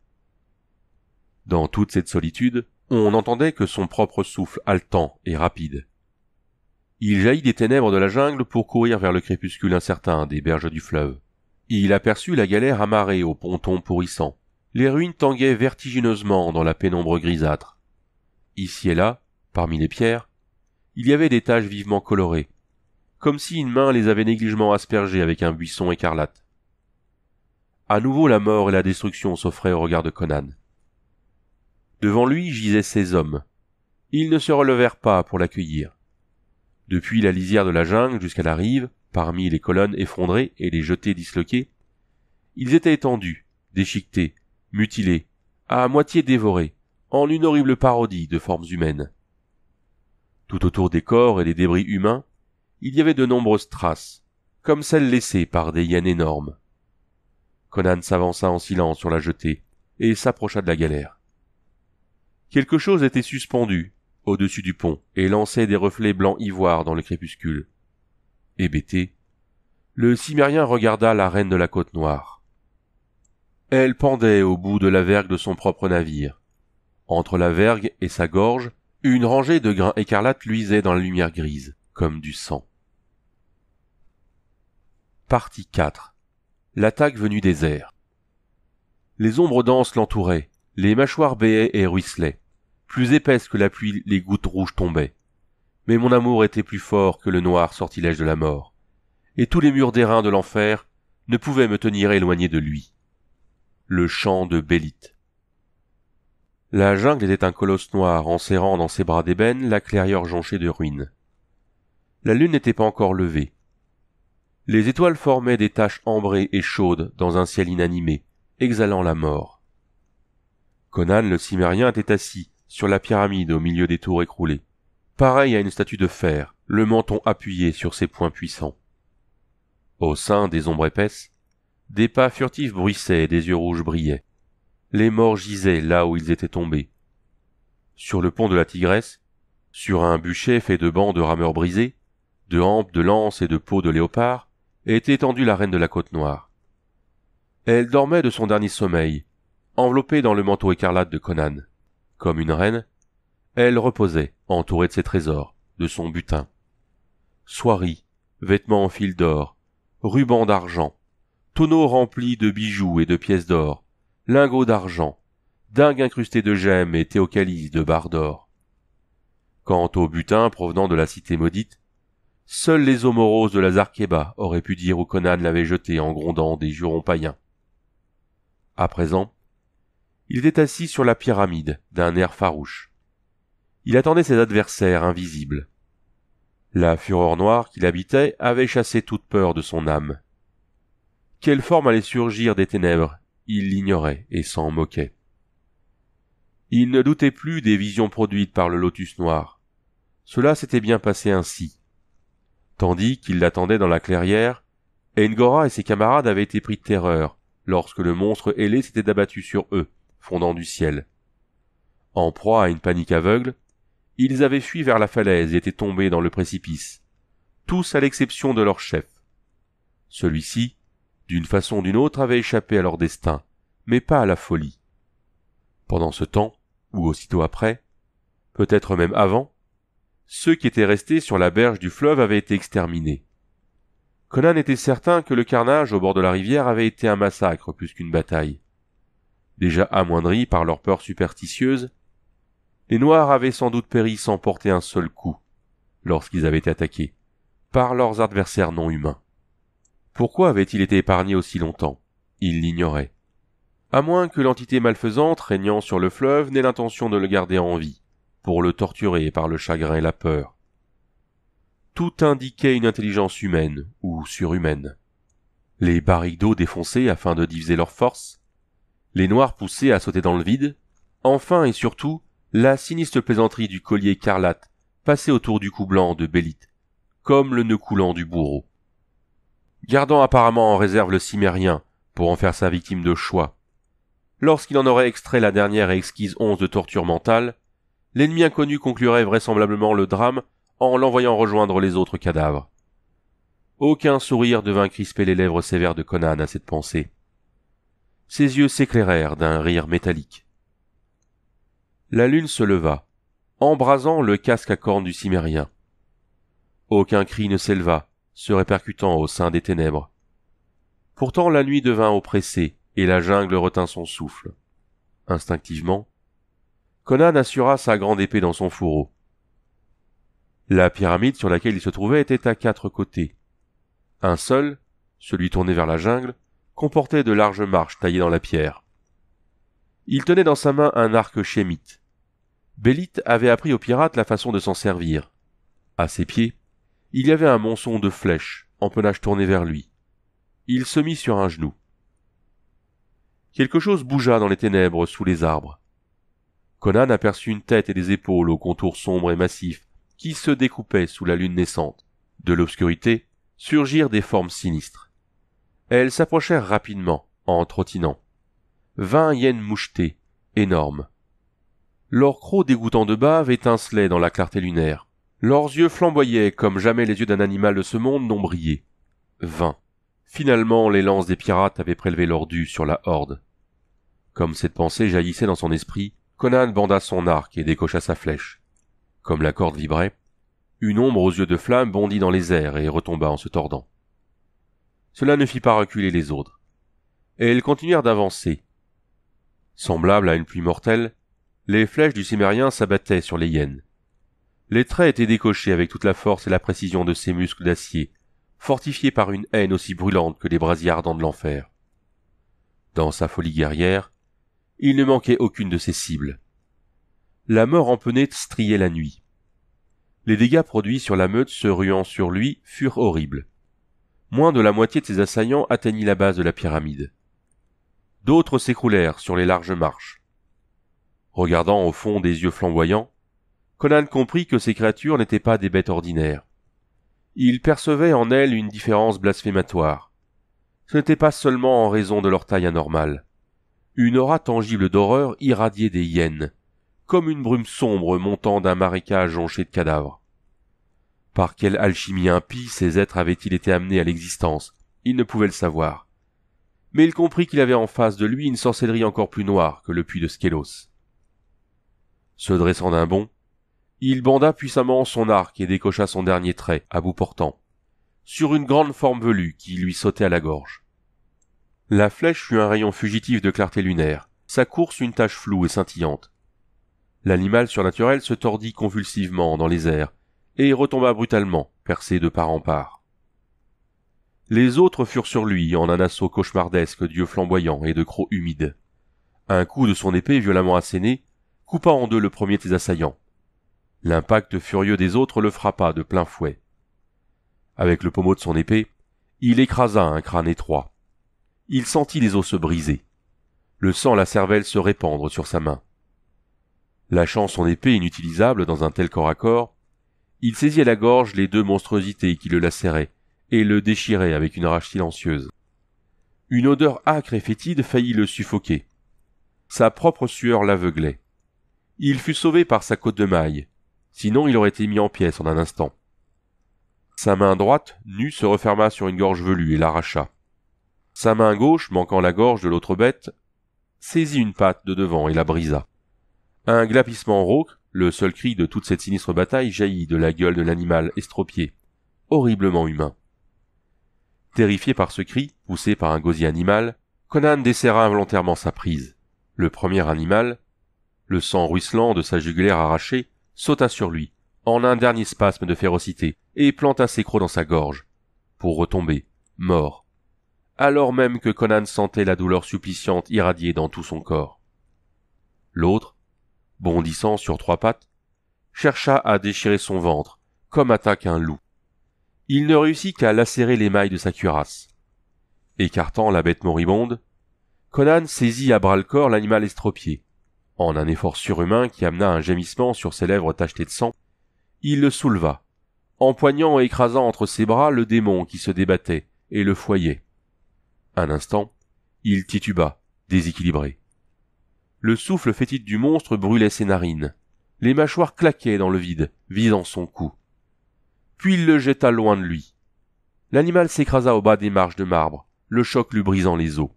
S1: Dans toute cette solitude, on n'entendait que son propre souffle haletant et rapide. Il jaillit des ténèbres de la jungle pour courir vers le crépuscule incertain des berges du fleuve. Il aperçut la galère amarrée au ponton pourrissant. Les ruines tanguaient vertigineusement dans la pénombre grisâtre. Ici et là, parmi les pierres, il y avait des taches vivement colorées, comme si une main les avait négligemment aspergées avec un buisson écarlate. À nouveau la mort et la destruction s'offraient au regard de Conan. Devant lui gisaient ses hommes. Ils ne se relevèrent pas pour l'accueillir depuis la lisière de la jungle jusqu'à la rive, parmi les colonnes effondrées et les jetés disloqués. Ils étaient étendus, déchiquetés, mutilés, à moitié dévorés, en une horrible parodie de formes humaines. Tout autour des corps et des débris humains, il y avait de nombreuses traces, comme celles laissées par des hyènes énormes. Conan s'avança en silence sur la jetée et s'approcha de la galère. Quelque chose était suspendu au-dessus du pont et lançait des reflets blancs ivoires dans le crépuscule. Hébété, le cimérien regarda la reine de la côte noire. Elle pendait au bout de la vergue de son propre navire. Entre la vergue et sa gorge, une rangée de grains écarlates luisait dans la lumière grise, comme du sang. Partie 4. L'attaque venue des airs. Les ombres denses l'entouraient, les mâchoires béaient et ruisselaient plus épaisse que la pluie les gouttes rouges tombaient. Mais mon amour était plus fort que le noir sortilège de la mort, et tous les murs d'airain de l'enfer ne pouvaient me tenir éloigné de lui. Le chant de Bélite. La jungle était un colosse noir enserrant dans ses bras d'ébène la clairière jonchée de ruines. La lune n'était pas encore levée. Les étoiles formaient des taches ambrées et chaudes dans un ciel inanimé, exhalant la mort. Conan le Cimérien était assis, sur la pyramide au milieu des tours écroulées. Pareil à une statue de fer, le menton appuyé sur ses poings puissants. Au sein des ombres épaisses, des pas furtifs bruissaient et des yeux rouges brillaient. Les morts gisaient là où ils étaient tombés. Sur le pont de la Tigresse, sur un bûcher fait de bancs de rameurs brisés, de hampes, de lances et de peaux de léopard, était tendue la reine de la côte noire. Elle dormait de son dernier sommeil, enveloppée dans le manteau écarlate de Conan. Comme une reine, elle reposait, entourée de ses trésors, de son butin. Soieries, vêtements en fil d'or, rubans d'argent, tonneaux remplis de bijoux et de pièces d'or, lingots d'argent, dingues incrustées de gemmes et théocalises de barres d'or. Quant au butin provenant de la cité maudite, seuls les homoroses de la Zarkeba auraient pu dire où Conan l'avait jeté en grondant des jurons païens. À présent, il était assis sur la pyramide, d'un air farouche. Il attendait ses adversaires invisibles. La fureur noire qu'il habitait avait chassé toute peur de son âme. Quelle forme allait surgir des ténèbres Il l'ignorait et s'en moquait. Il ne doutait plus des visions produites par le lotus noir. Cela s'était bien passé ainsi. Tandis qu'il l'attendait dans la clairière, Engora et ses camarades avaient été pris de terreur lorsque le monstre ailé s'était abattu sur eux fondant du ciel. En proie à une panique aveugle, ils avaient fui vers la falaise et étaient tombés dans le précipice, tous à l'exception de leur chef. Celui-ci, d'une façon ou d'une autre, avait échappé à leur destin, mais pas à la folie. Pendant ce temps, ou aussitôt après, peut-être même avant, ceux qui étaient restés sur la berge du fleuve avaient été exterminés. Conan était certain que le carnage au bord de la rivière avait été un massacre plus qu'une bataille déjà amoindris par leur peur superstitieuse, les Noirs avaient sans doute péri sans porter un seul coup, lorsqu'ils avaient été attaqués, par leurs adversaires non humains. Pourquoi avaient-ils été épargnés aussi longtemps Ils l'ignoraient. À moins que l'entité malfaisante régnant sur le fleuve n'ait l'intention de le garder en vie, pour le torturer par le chagrin et la peur. Tout indiquait une intelligence humaine ou surhumaine. Les barriques d'eau défoncées afin de diviser leurs forces, les noirs poussés à sauter dans le vide, enfin et surtout, la sinistre plaisanterie du collier carlate passé autour du cou blanc de Bélite, comme le nœud coulant du bourreau. Gardant apparemment en réserve le cimérien pour en faire sa victime de choix, lorsqu'il en aurait extrait la dernière et exquise once de torture mentale, l'ennemi inconnu conclurait vraisemblablement le drame en l'envoyant rejoindre les autres cadavres. Aucun sourire devint crisper les lèvres sévères de Conan à cette pensée. Ses yeux s'éclairèrent d'un rire métallique. La lune se leva, embrasant le casque à cornes du cimérien. Aucun cri ne s'éleva, se répercutant au sein des ténèbres. Pourtant la nuit devint oppressée, et la jungle retint son souffle. Instinctivement, Conan assura sa grande épée dans son fourreau. La pyramide sur laquelle il se trouvait était à quatre côtés. Un seul, celui tourné vers la jungle, comportait de larges marches taillées dans la pierre. Il tenait dans sa main un arc chémite. Bélite avait appris aux pirates la façon de s'en servir. À ses pieds, il y avait un monçon de flèches, en pelage tourné vers lui. Il se mit sur un genou. Quelque chose bougea dans les ténèbres sous les arbres. Conan aperçut une tête et des épaules aux contours sombres et massifs qui se découpaient sous la lune naissante. De l'obscurité surgirent des formes sinistres. Elles s'approchèrent rapidement, en trottinant. Vingt hyènes mouchetées, énormes. Leurs crocs dégoûtants de bave étincelaient dans la clarté lunaire. Leurs yeux flamboyaient comme jamais les yeux d'un animal de ce monde n'ont brillé. Vingt. Finalement, les lances des pirates avaient prélevé leur dû sur la horde. Comme cette pensée jaillissait dans son esprit, Conan banda son arc et décocha sa flèche. Comme la corde vibrait, une ombre aux yeux de flamme bondit dans les airs et retomba en se tordant. Cela ne fit pas reculer les autres. Et ils continuèrent d'avancer. Semblable à une pluie mortelle, les flèches du cimérien s'abattaient sur les hyènes. Les traits étaient décochés avec toute la force et la précision de ses muscles d'acier, fortifiés par une haine aussi brûlante que les brasiers ardents de l'enfer. Dans sa folie guerrière, il ne manquait aucune de ses cibles. La mort empennée striait la nuit. Les dégâts produits sur la meute se ruant sur lui furent horribles moins de la moitié de ses assaillants atteignit la base de la pyramide. D'autres s'écroulèrent sur les larges marches. Regardant au fond des yeux flamboyants, Conan comprit que ces créatures n'étaient pas des bêtes ordinaires. Il percevait en elles une différence blasphématoire. Ce n'était pas seulement en raison de leur taille anormale. Une aura tangible d'horreur irradiait des hyènes, comme une brume sombre montant d'un marécage jonché de cadavres. Par quelle alchimie impie ces êtres avaient-ils été amenés à l'existence Il ne pouvait le savoir. Mais il comprit qu'il avait en face de lui une sorcellerie encore plus noire que le puits de Skelos. Se dressant d'un bond, il banda puissamment son arc et décocha son dernier trait, à bout portant, sur une grande forme velue qui lui sautait à la gorge. La flèche fut un rayon fugitif de clarté lunaire, sa course une tache floue et scintillante. L'animal surnaturel se tordit convulsivement dans les airs, et retomba brutalement, percé de part en part. Les autres furent sur lui en un assaut cauchemardesque d'yeux flamboyants et de crocs humides. Un coup de son épée violemment asséné coupa en deux le premier des assaillants. L'impact furieux des autres le frappa de plein fouet. Avec le pommeau de son épée, il écrasa un crâne étroit. Il sentit les os se briser, le sang la cervelle se répandre sur sa main. Lâchant son épée inutilisable dans un tel corps à corps, il saisit à la gorge les deux monstruosités qui le lacéraient, et le déchirait avec une rage silencieuse. Une odeur âcre et fétide faillit le suffoquer. Sa propre sueur l'aveuglait. Il fut sauvé par sa côte de maille, sinon il aurait été mis en pièces en un instant. Sa main droite, nue, se referma sur une gorge velue et l'arracha. Sa main gauche, manquant la gorge de l'autre bête, saisit une patte de devant et la brisa. Un glapissement rauque, le seul cri de toute cette sinistre bataille, jaillit de la gueule de l'animal estropié, horriblement humain. Terrifié par ce cri, poussé par un gosier animal, Conan desserra involontairement sa prise. Le premier animal, le sang ruisselant de sa jugulaire arrachée, sauta sur lui, en un dernier spasme de férocité, et planta ses crocs dans sa gorge, pour retomber, mort, alors même que Conan sentait la douleur suppliciante irradier dans tout son corps. L'autre, bondissant sur trois pattes, chercha à déchirer son ventre, comme attaque un loup. Il ne réussit qu'à lacérer les mailles de sa cuirasse. Écartant la bête moribonde, Conan saisit à bras le corps l'animal estropié. En un effort surhumain qui amena un gémissement sur ses lèvres tachetées de sang, il le souleva, empoignant et écrasant entre ses bras le démon qui se débattait et le foyer. Un instant, il tituba, déséquilibré. Le souffle fétide du monstre brûlait ses narines. Les mâchoires claquaient dans le vide, visant son cou. Puis il le jeta loin de lui. L'animal s'écrasa au bas des marches de marbre, le choc lui brisant les os.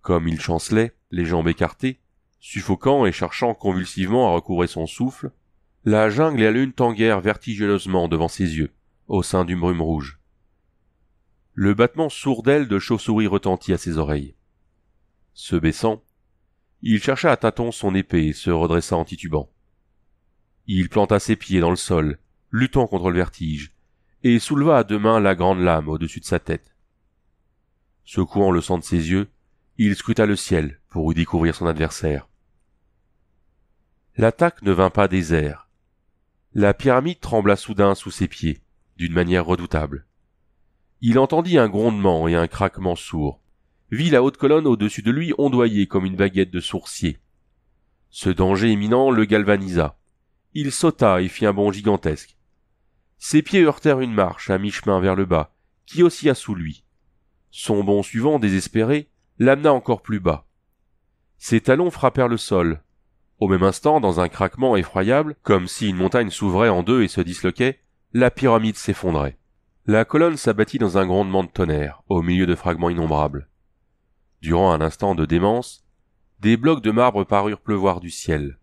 S1: Comme il chancelait, les jambes écartées, suffoquant et cherchant convulsivement à recouvrer son souffle, la jungle et la lune tanguèrent vertigineusement devant ses yeux, au sein d'une brume rouge. Le battement sourd de chauve-souris retentit à ses oreilles. Se baissant, il chercha à tâtons son épée, et se redressa en titubant. Il planta ses pieds dans le sol, luttant contre le vertige, et souleva à deux mains la grande lame au-dessus de sa tête. Secouant le sang de ses yeux, il scruta le ciel pour y découvrir son adversaire. L'attaque ne vint pas des airs. La pyramide trembla soudain sous ses pieds, d'une manière redoutable. Il entendit un grondement et un craquement sourd, vit la haute colonne au-dessus de lui ondoyer comme une baguette de sourcier. Ce danger imminent le galvanisa. Il sauta et fit un bond gigantesque. Ses pieds heurtèrent une marche à mi-chemin vers le bas, qui oscilla sous lui. Son bond suivant, désespéré, l'amena encore plus bas. Ses talons frappèrent le sol. Au même instant, dans un craquement effroyable, comme si une montagne s'ouvrait en deux et se disloquait, la pyramide s'effondrait. La colonne s'abattit dans un grondement de tonnerre, au milieu de fragments innombrables. Durant un instant de démence, des blocs de marbre parurent pleuvoir du ciel.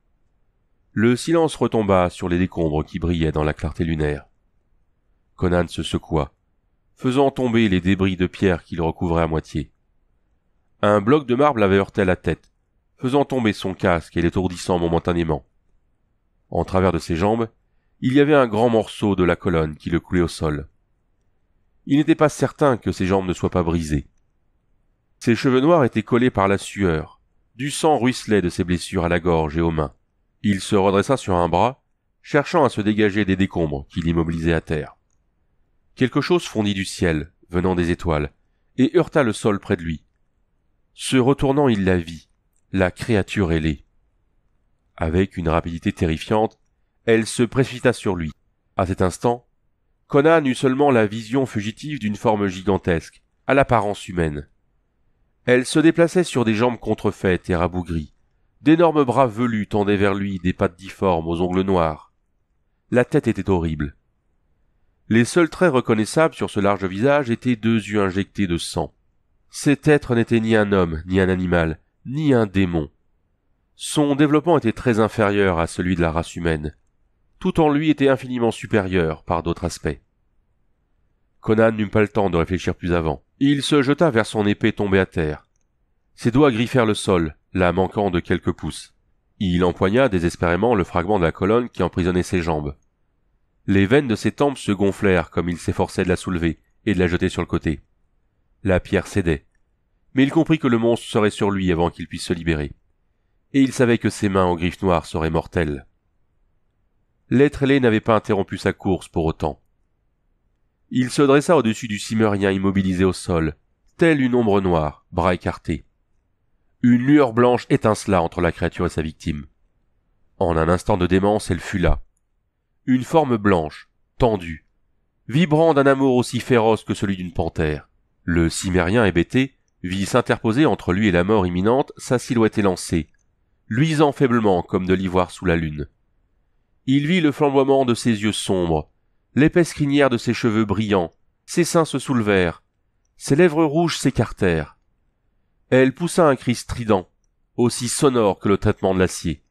S1: Le silence retomba sur les décombres qui brillaient dans la clarté lunaire. Conan se secoua, faisant tomber les débris de pierre qu'il recouvrait à moitié. Un bloc de marbre l'avait heurté à la tête, faisant tomber son casque et l'étourdissant momentanément. En travers de ses jambes, il y avait un grand morceau de la colonne qui le coulait au sol. Il n'était pas certain que ses jambes ne soient pas brisées. Ses cheveux noirs étaient collés par la sueur. Du sang ruisselait de ses blessures à la gorge et aux mains. Il se redressa sur un bras, cherchant à se dégager des décombres qui l'immobilisaient à terre. Quelque chose fondit du ciel, venant des étoiles, et heurta le sol près de lui. Se retournant, il la vit, la créature ailée. Avec une rapidité terrifiante, elle se précipita sur lui. À cet instant, Conan eut seulement la vision fugitive d'une forme gigantesque, à l'apparence humaine, elle se déplaçait sur des jambes contrefaites et rabougries. D'énormes bras velus tendaient vers lui des pattes difformes aux ongles noirs. La tête était horrible. Les seuls traits reconnaissables sur ce large visage étaient deux yeux injectés de sang. Cet être n'était ni un homme, ni un animal, ni un démon. Son développement était très inférieur à celui de la race humaine. Tout en lui était infiniment supérieur par d'autres aspects. Conan n'eut pas le temps de réfléchir plus avant. Il se jeta vers son épée tombée à terre. Ses doigts griffèrent le sol, la manquant de quelques pouces. Il empoigna désespérément le fragment de la colonne qui emprisonnait ses jambes. Les veines de ses tempes se gonflèrent comme il s'efforçait de la soulever et de la jeter sur le côté. La pierre cédait. Mais il comprit que le monstre serait sur lui avant qu'il puisse se libérer. Et il savait que ses mains en griffes noires seraient mortelles. L'être ailé n'avait pas interrompu sa course pour autant. Il se dressa au-dessus du cimmerien immobilisé au sol, telle une ombre noire, bras écartés. Une lueur blanche étincela entre la créature et sa victime. En un instant de démence, elle fut là. Une forme blanche, tendue, vibrant d'un amour aussi féroce que celui d'une panthère. Le cimérien hébété vit s'interposer entre lui et la mort imminente sa silhouette élancée, luisant faiblement comme de l'ivoire sous la lune. Il vit le flamboiement de ses yeux sombres, l'épaisse crinière de ses cheveux brillants, ses seins se soulevèrent, ses lèvres rouges s'écartèrent. Elle poussa un cri strident, aussi sonore que le traitement de l'acier.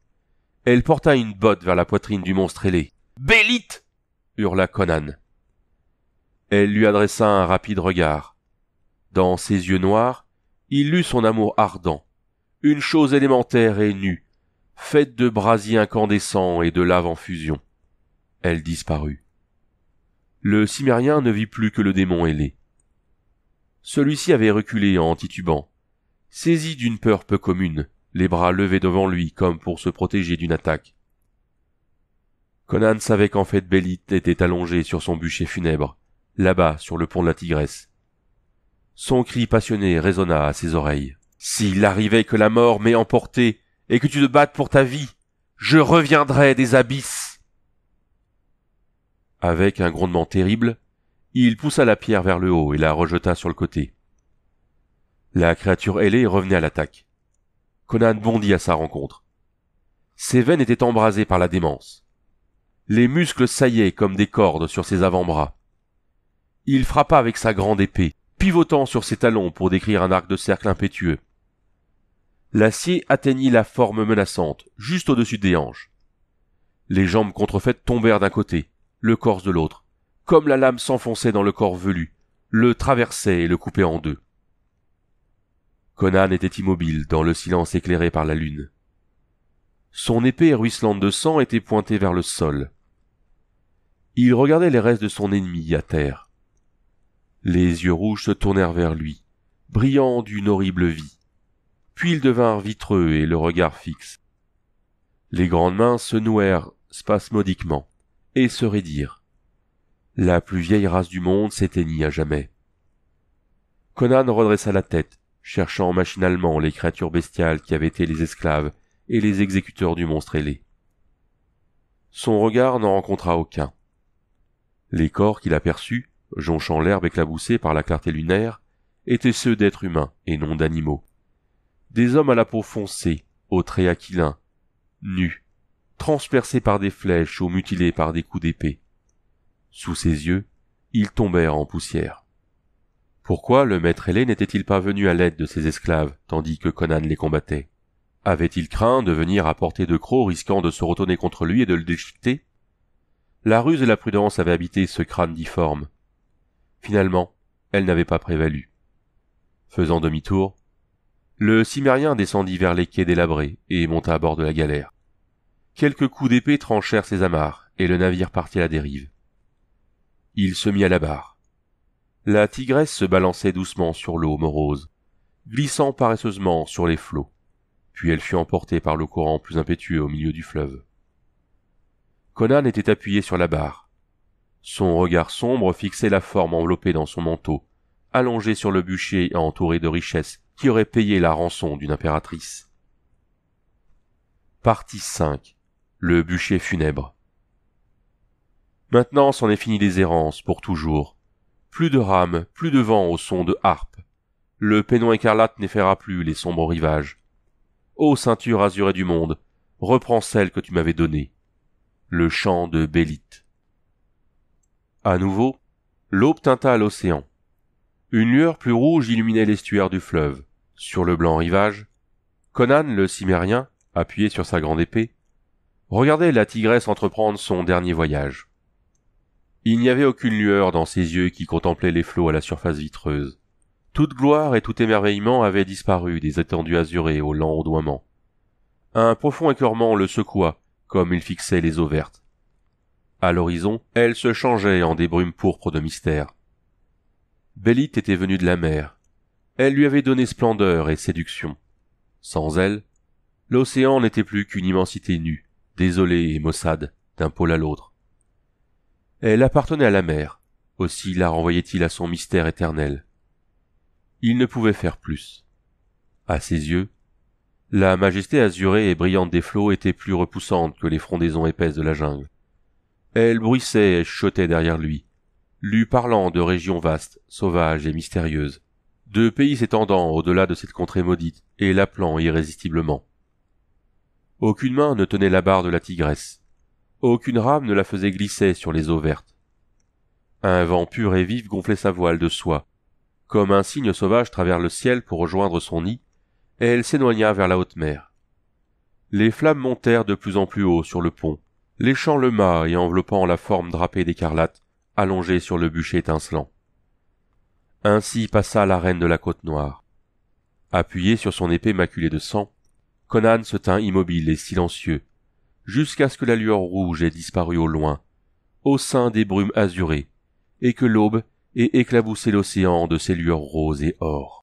S1: Elle porta une botte vers la poitrine du monstre ailé. Bélite! hurla Conan. Elle lui adressa un rapide regard. Dans ses yeux noirs, il lut son amour ardent, une chose élémentaire et nue, faite de brasier incandescent et de lave en fusion. Elle disparut le cimérien ne vit plus que le démon ailé. Celui-ci avait reculé en titubant, saisi d'une peur peu commune, les bras levés devant lui comme pour se protéger d'une attaque. Conan savait qu'en fait Bélite était allongé sur son bûcher funèbre, là-bas sur le pont de la Tigresse. Son cri passionné résonna à ses oreilles. S'il arrivait que la mort m'ait emporté et que tu te battes pour ta vie, je reviendrai des abysses. Avec un grondement terrible, il poussa la pierre vers le haut et la rejeta sur le côté. La créature ailée revenait à l'attaque. Conan bondit à sa rencontre. Ses veines étaient embrasées par la démence. Les muscles saillaient comme des cordes sur ses avant-bras. Il frappa avec sa grande épée, pivotant sur ses talons pour décrire un arc de cercle impétueux. L'acier atteignit la forme menaçante, juste au-dessus des hanches. Les jambes contrefaites tombèrent d'un côté, le corps de l'autre, comme la lame s'enfonçait dans le corps velu, le traversait et le coupait en deux. Conan était immobile dans le silence éclairé par la lune. Son épée ruisselante de sang était pointée vers le sol. Il regardait les restes de son ennemi à terre. Les yeux rouges se tournèrent vers lui, brillant d'une horrible vie. Puis ils devinrent vitreux et le regard fixe. Les grandes mains se nouèrent spasmodiquement et se dire, La plus vieille race du monde s'éteignit à jamais. Conan redressa la tête, cherchant machinalement les créatures bestiales qui avaient été les esclaves et les exécuteurs du monstre ailé. Son regard n'en rencontra aucun. Les corps qu'il aperçut, jonchant l'herbe éclaboussée par la clarté lunaire, étaient ceux d'êtres humains et non d'animaux. Des hommes à la peau foncée, aux traits aquilins, nus, transpercés par des flèches ou mutilés par des coups d'épée. Sous ses yeux, ils tombèrent en poussière. Pourquoi le maître ailé n'était-il pas venu à l'aide de ses esclaves, tandis que Conan les combattait Avait-il craint de venir à portée de crocs risquant de se retourner contre lui et de le déchiqueter La ruse et la prudence avaient habité ce crâne difforme. Finalement, elle n'avait pas prévalu. Faisant demi-tour, le cimérien descendit vers les quais délabrés et monta à bord de la galère. Quelques coups d'épée tranchèrent ses amarres, et le navire partit à la dérive. Il se mit à la barre. La tigresse se balançait doucement sur l'eau morose, glissant paresseusement sur les flots, puis elle fut emportée par le courant plus impétueux au milieu du fleuve. Conan était appuyé sur la barre. Son regard sombre fixait la forme enveloppée dans son manteau, allongée sur le bûcher et entourée de richesses qui auraient payé la rançon d'une impératrice. Partie 5 le bûcher funèbre. Maintenant c'en est fini des errances, pour toujours. Plus de rames, plus de vent au son de harpe. Le pénon écarlate n'effera plus les sombres rivages. Ô ceinture azurée du monde, reprends celle que tu m'avais donnée. Le chant de Bélite. À nouveau, l'aube tinta à l'océan. Une lueur plus rouge illuminait l'estuaire du fleuve. Sur le blanc rivage, Conan le Cimérien, appuyé sur sa grande épée, Regardez la tigresse entreprendre son dernier voyage. Il n'y avait aucune lueur dans ses yeux qui contemplaient les flots à la surface vitreuse. Toute gloire et tout émerveillement avaient disparu des étendues azurées au lent Un profond écœurement le secoua, comme il fixait les eaux vertes. À l'horizon, elle se changeait en des brumes pourpres de mystère. Bélite était venue de la mer. Elle lui avait donné splendeur et séduction. Sans elle, l'océan n'était plus qu'une immensité nue, désolée et maussade d'un pôle à l'autre. Elle appartenait à la mer, aussi la renvoyait-il à son mystère éternel. Il ne pouvait faire plus. À ses yeux, la majesté azurée et brillante des flots était plus repoussante que les frondaisons épaisses de la jungle. Elle bruissait et chotait derrière lui, lui parlant de régions vastes, sauvages et mystérieuses, de pays s'étendant au-delà de cette contrée maudite et l'appelant irrésistiblement. Aucune main ne tenait la barre de la tigresse. Aucune rame ne la faisait glisser sur les eaux vertes. Un vent pur et vif gonflait sa voile de soie. Comme un cygne sauvage travers le ciel pour rejoindre son nid, et elle s'éloigna vers la haute mer. Les flammes montèrent de plus en plus haut sur le pont, léchant le mât et enveloppant la forme drapée d'écarlate, allongée sur le bûcher étincelant. Ainsi passa la reine de la côte noire. Appuyée sur son épée maculée de sang, Conan se tint immobile et silencieux, jusqu'à ce que la lueur rouge ait disparu au loin, au sein des brumes azurées, et que l'aube ait éclaboussé l'océan de ses lueurs roses et or.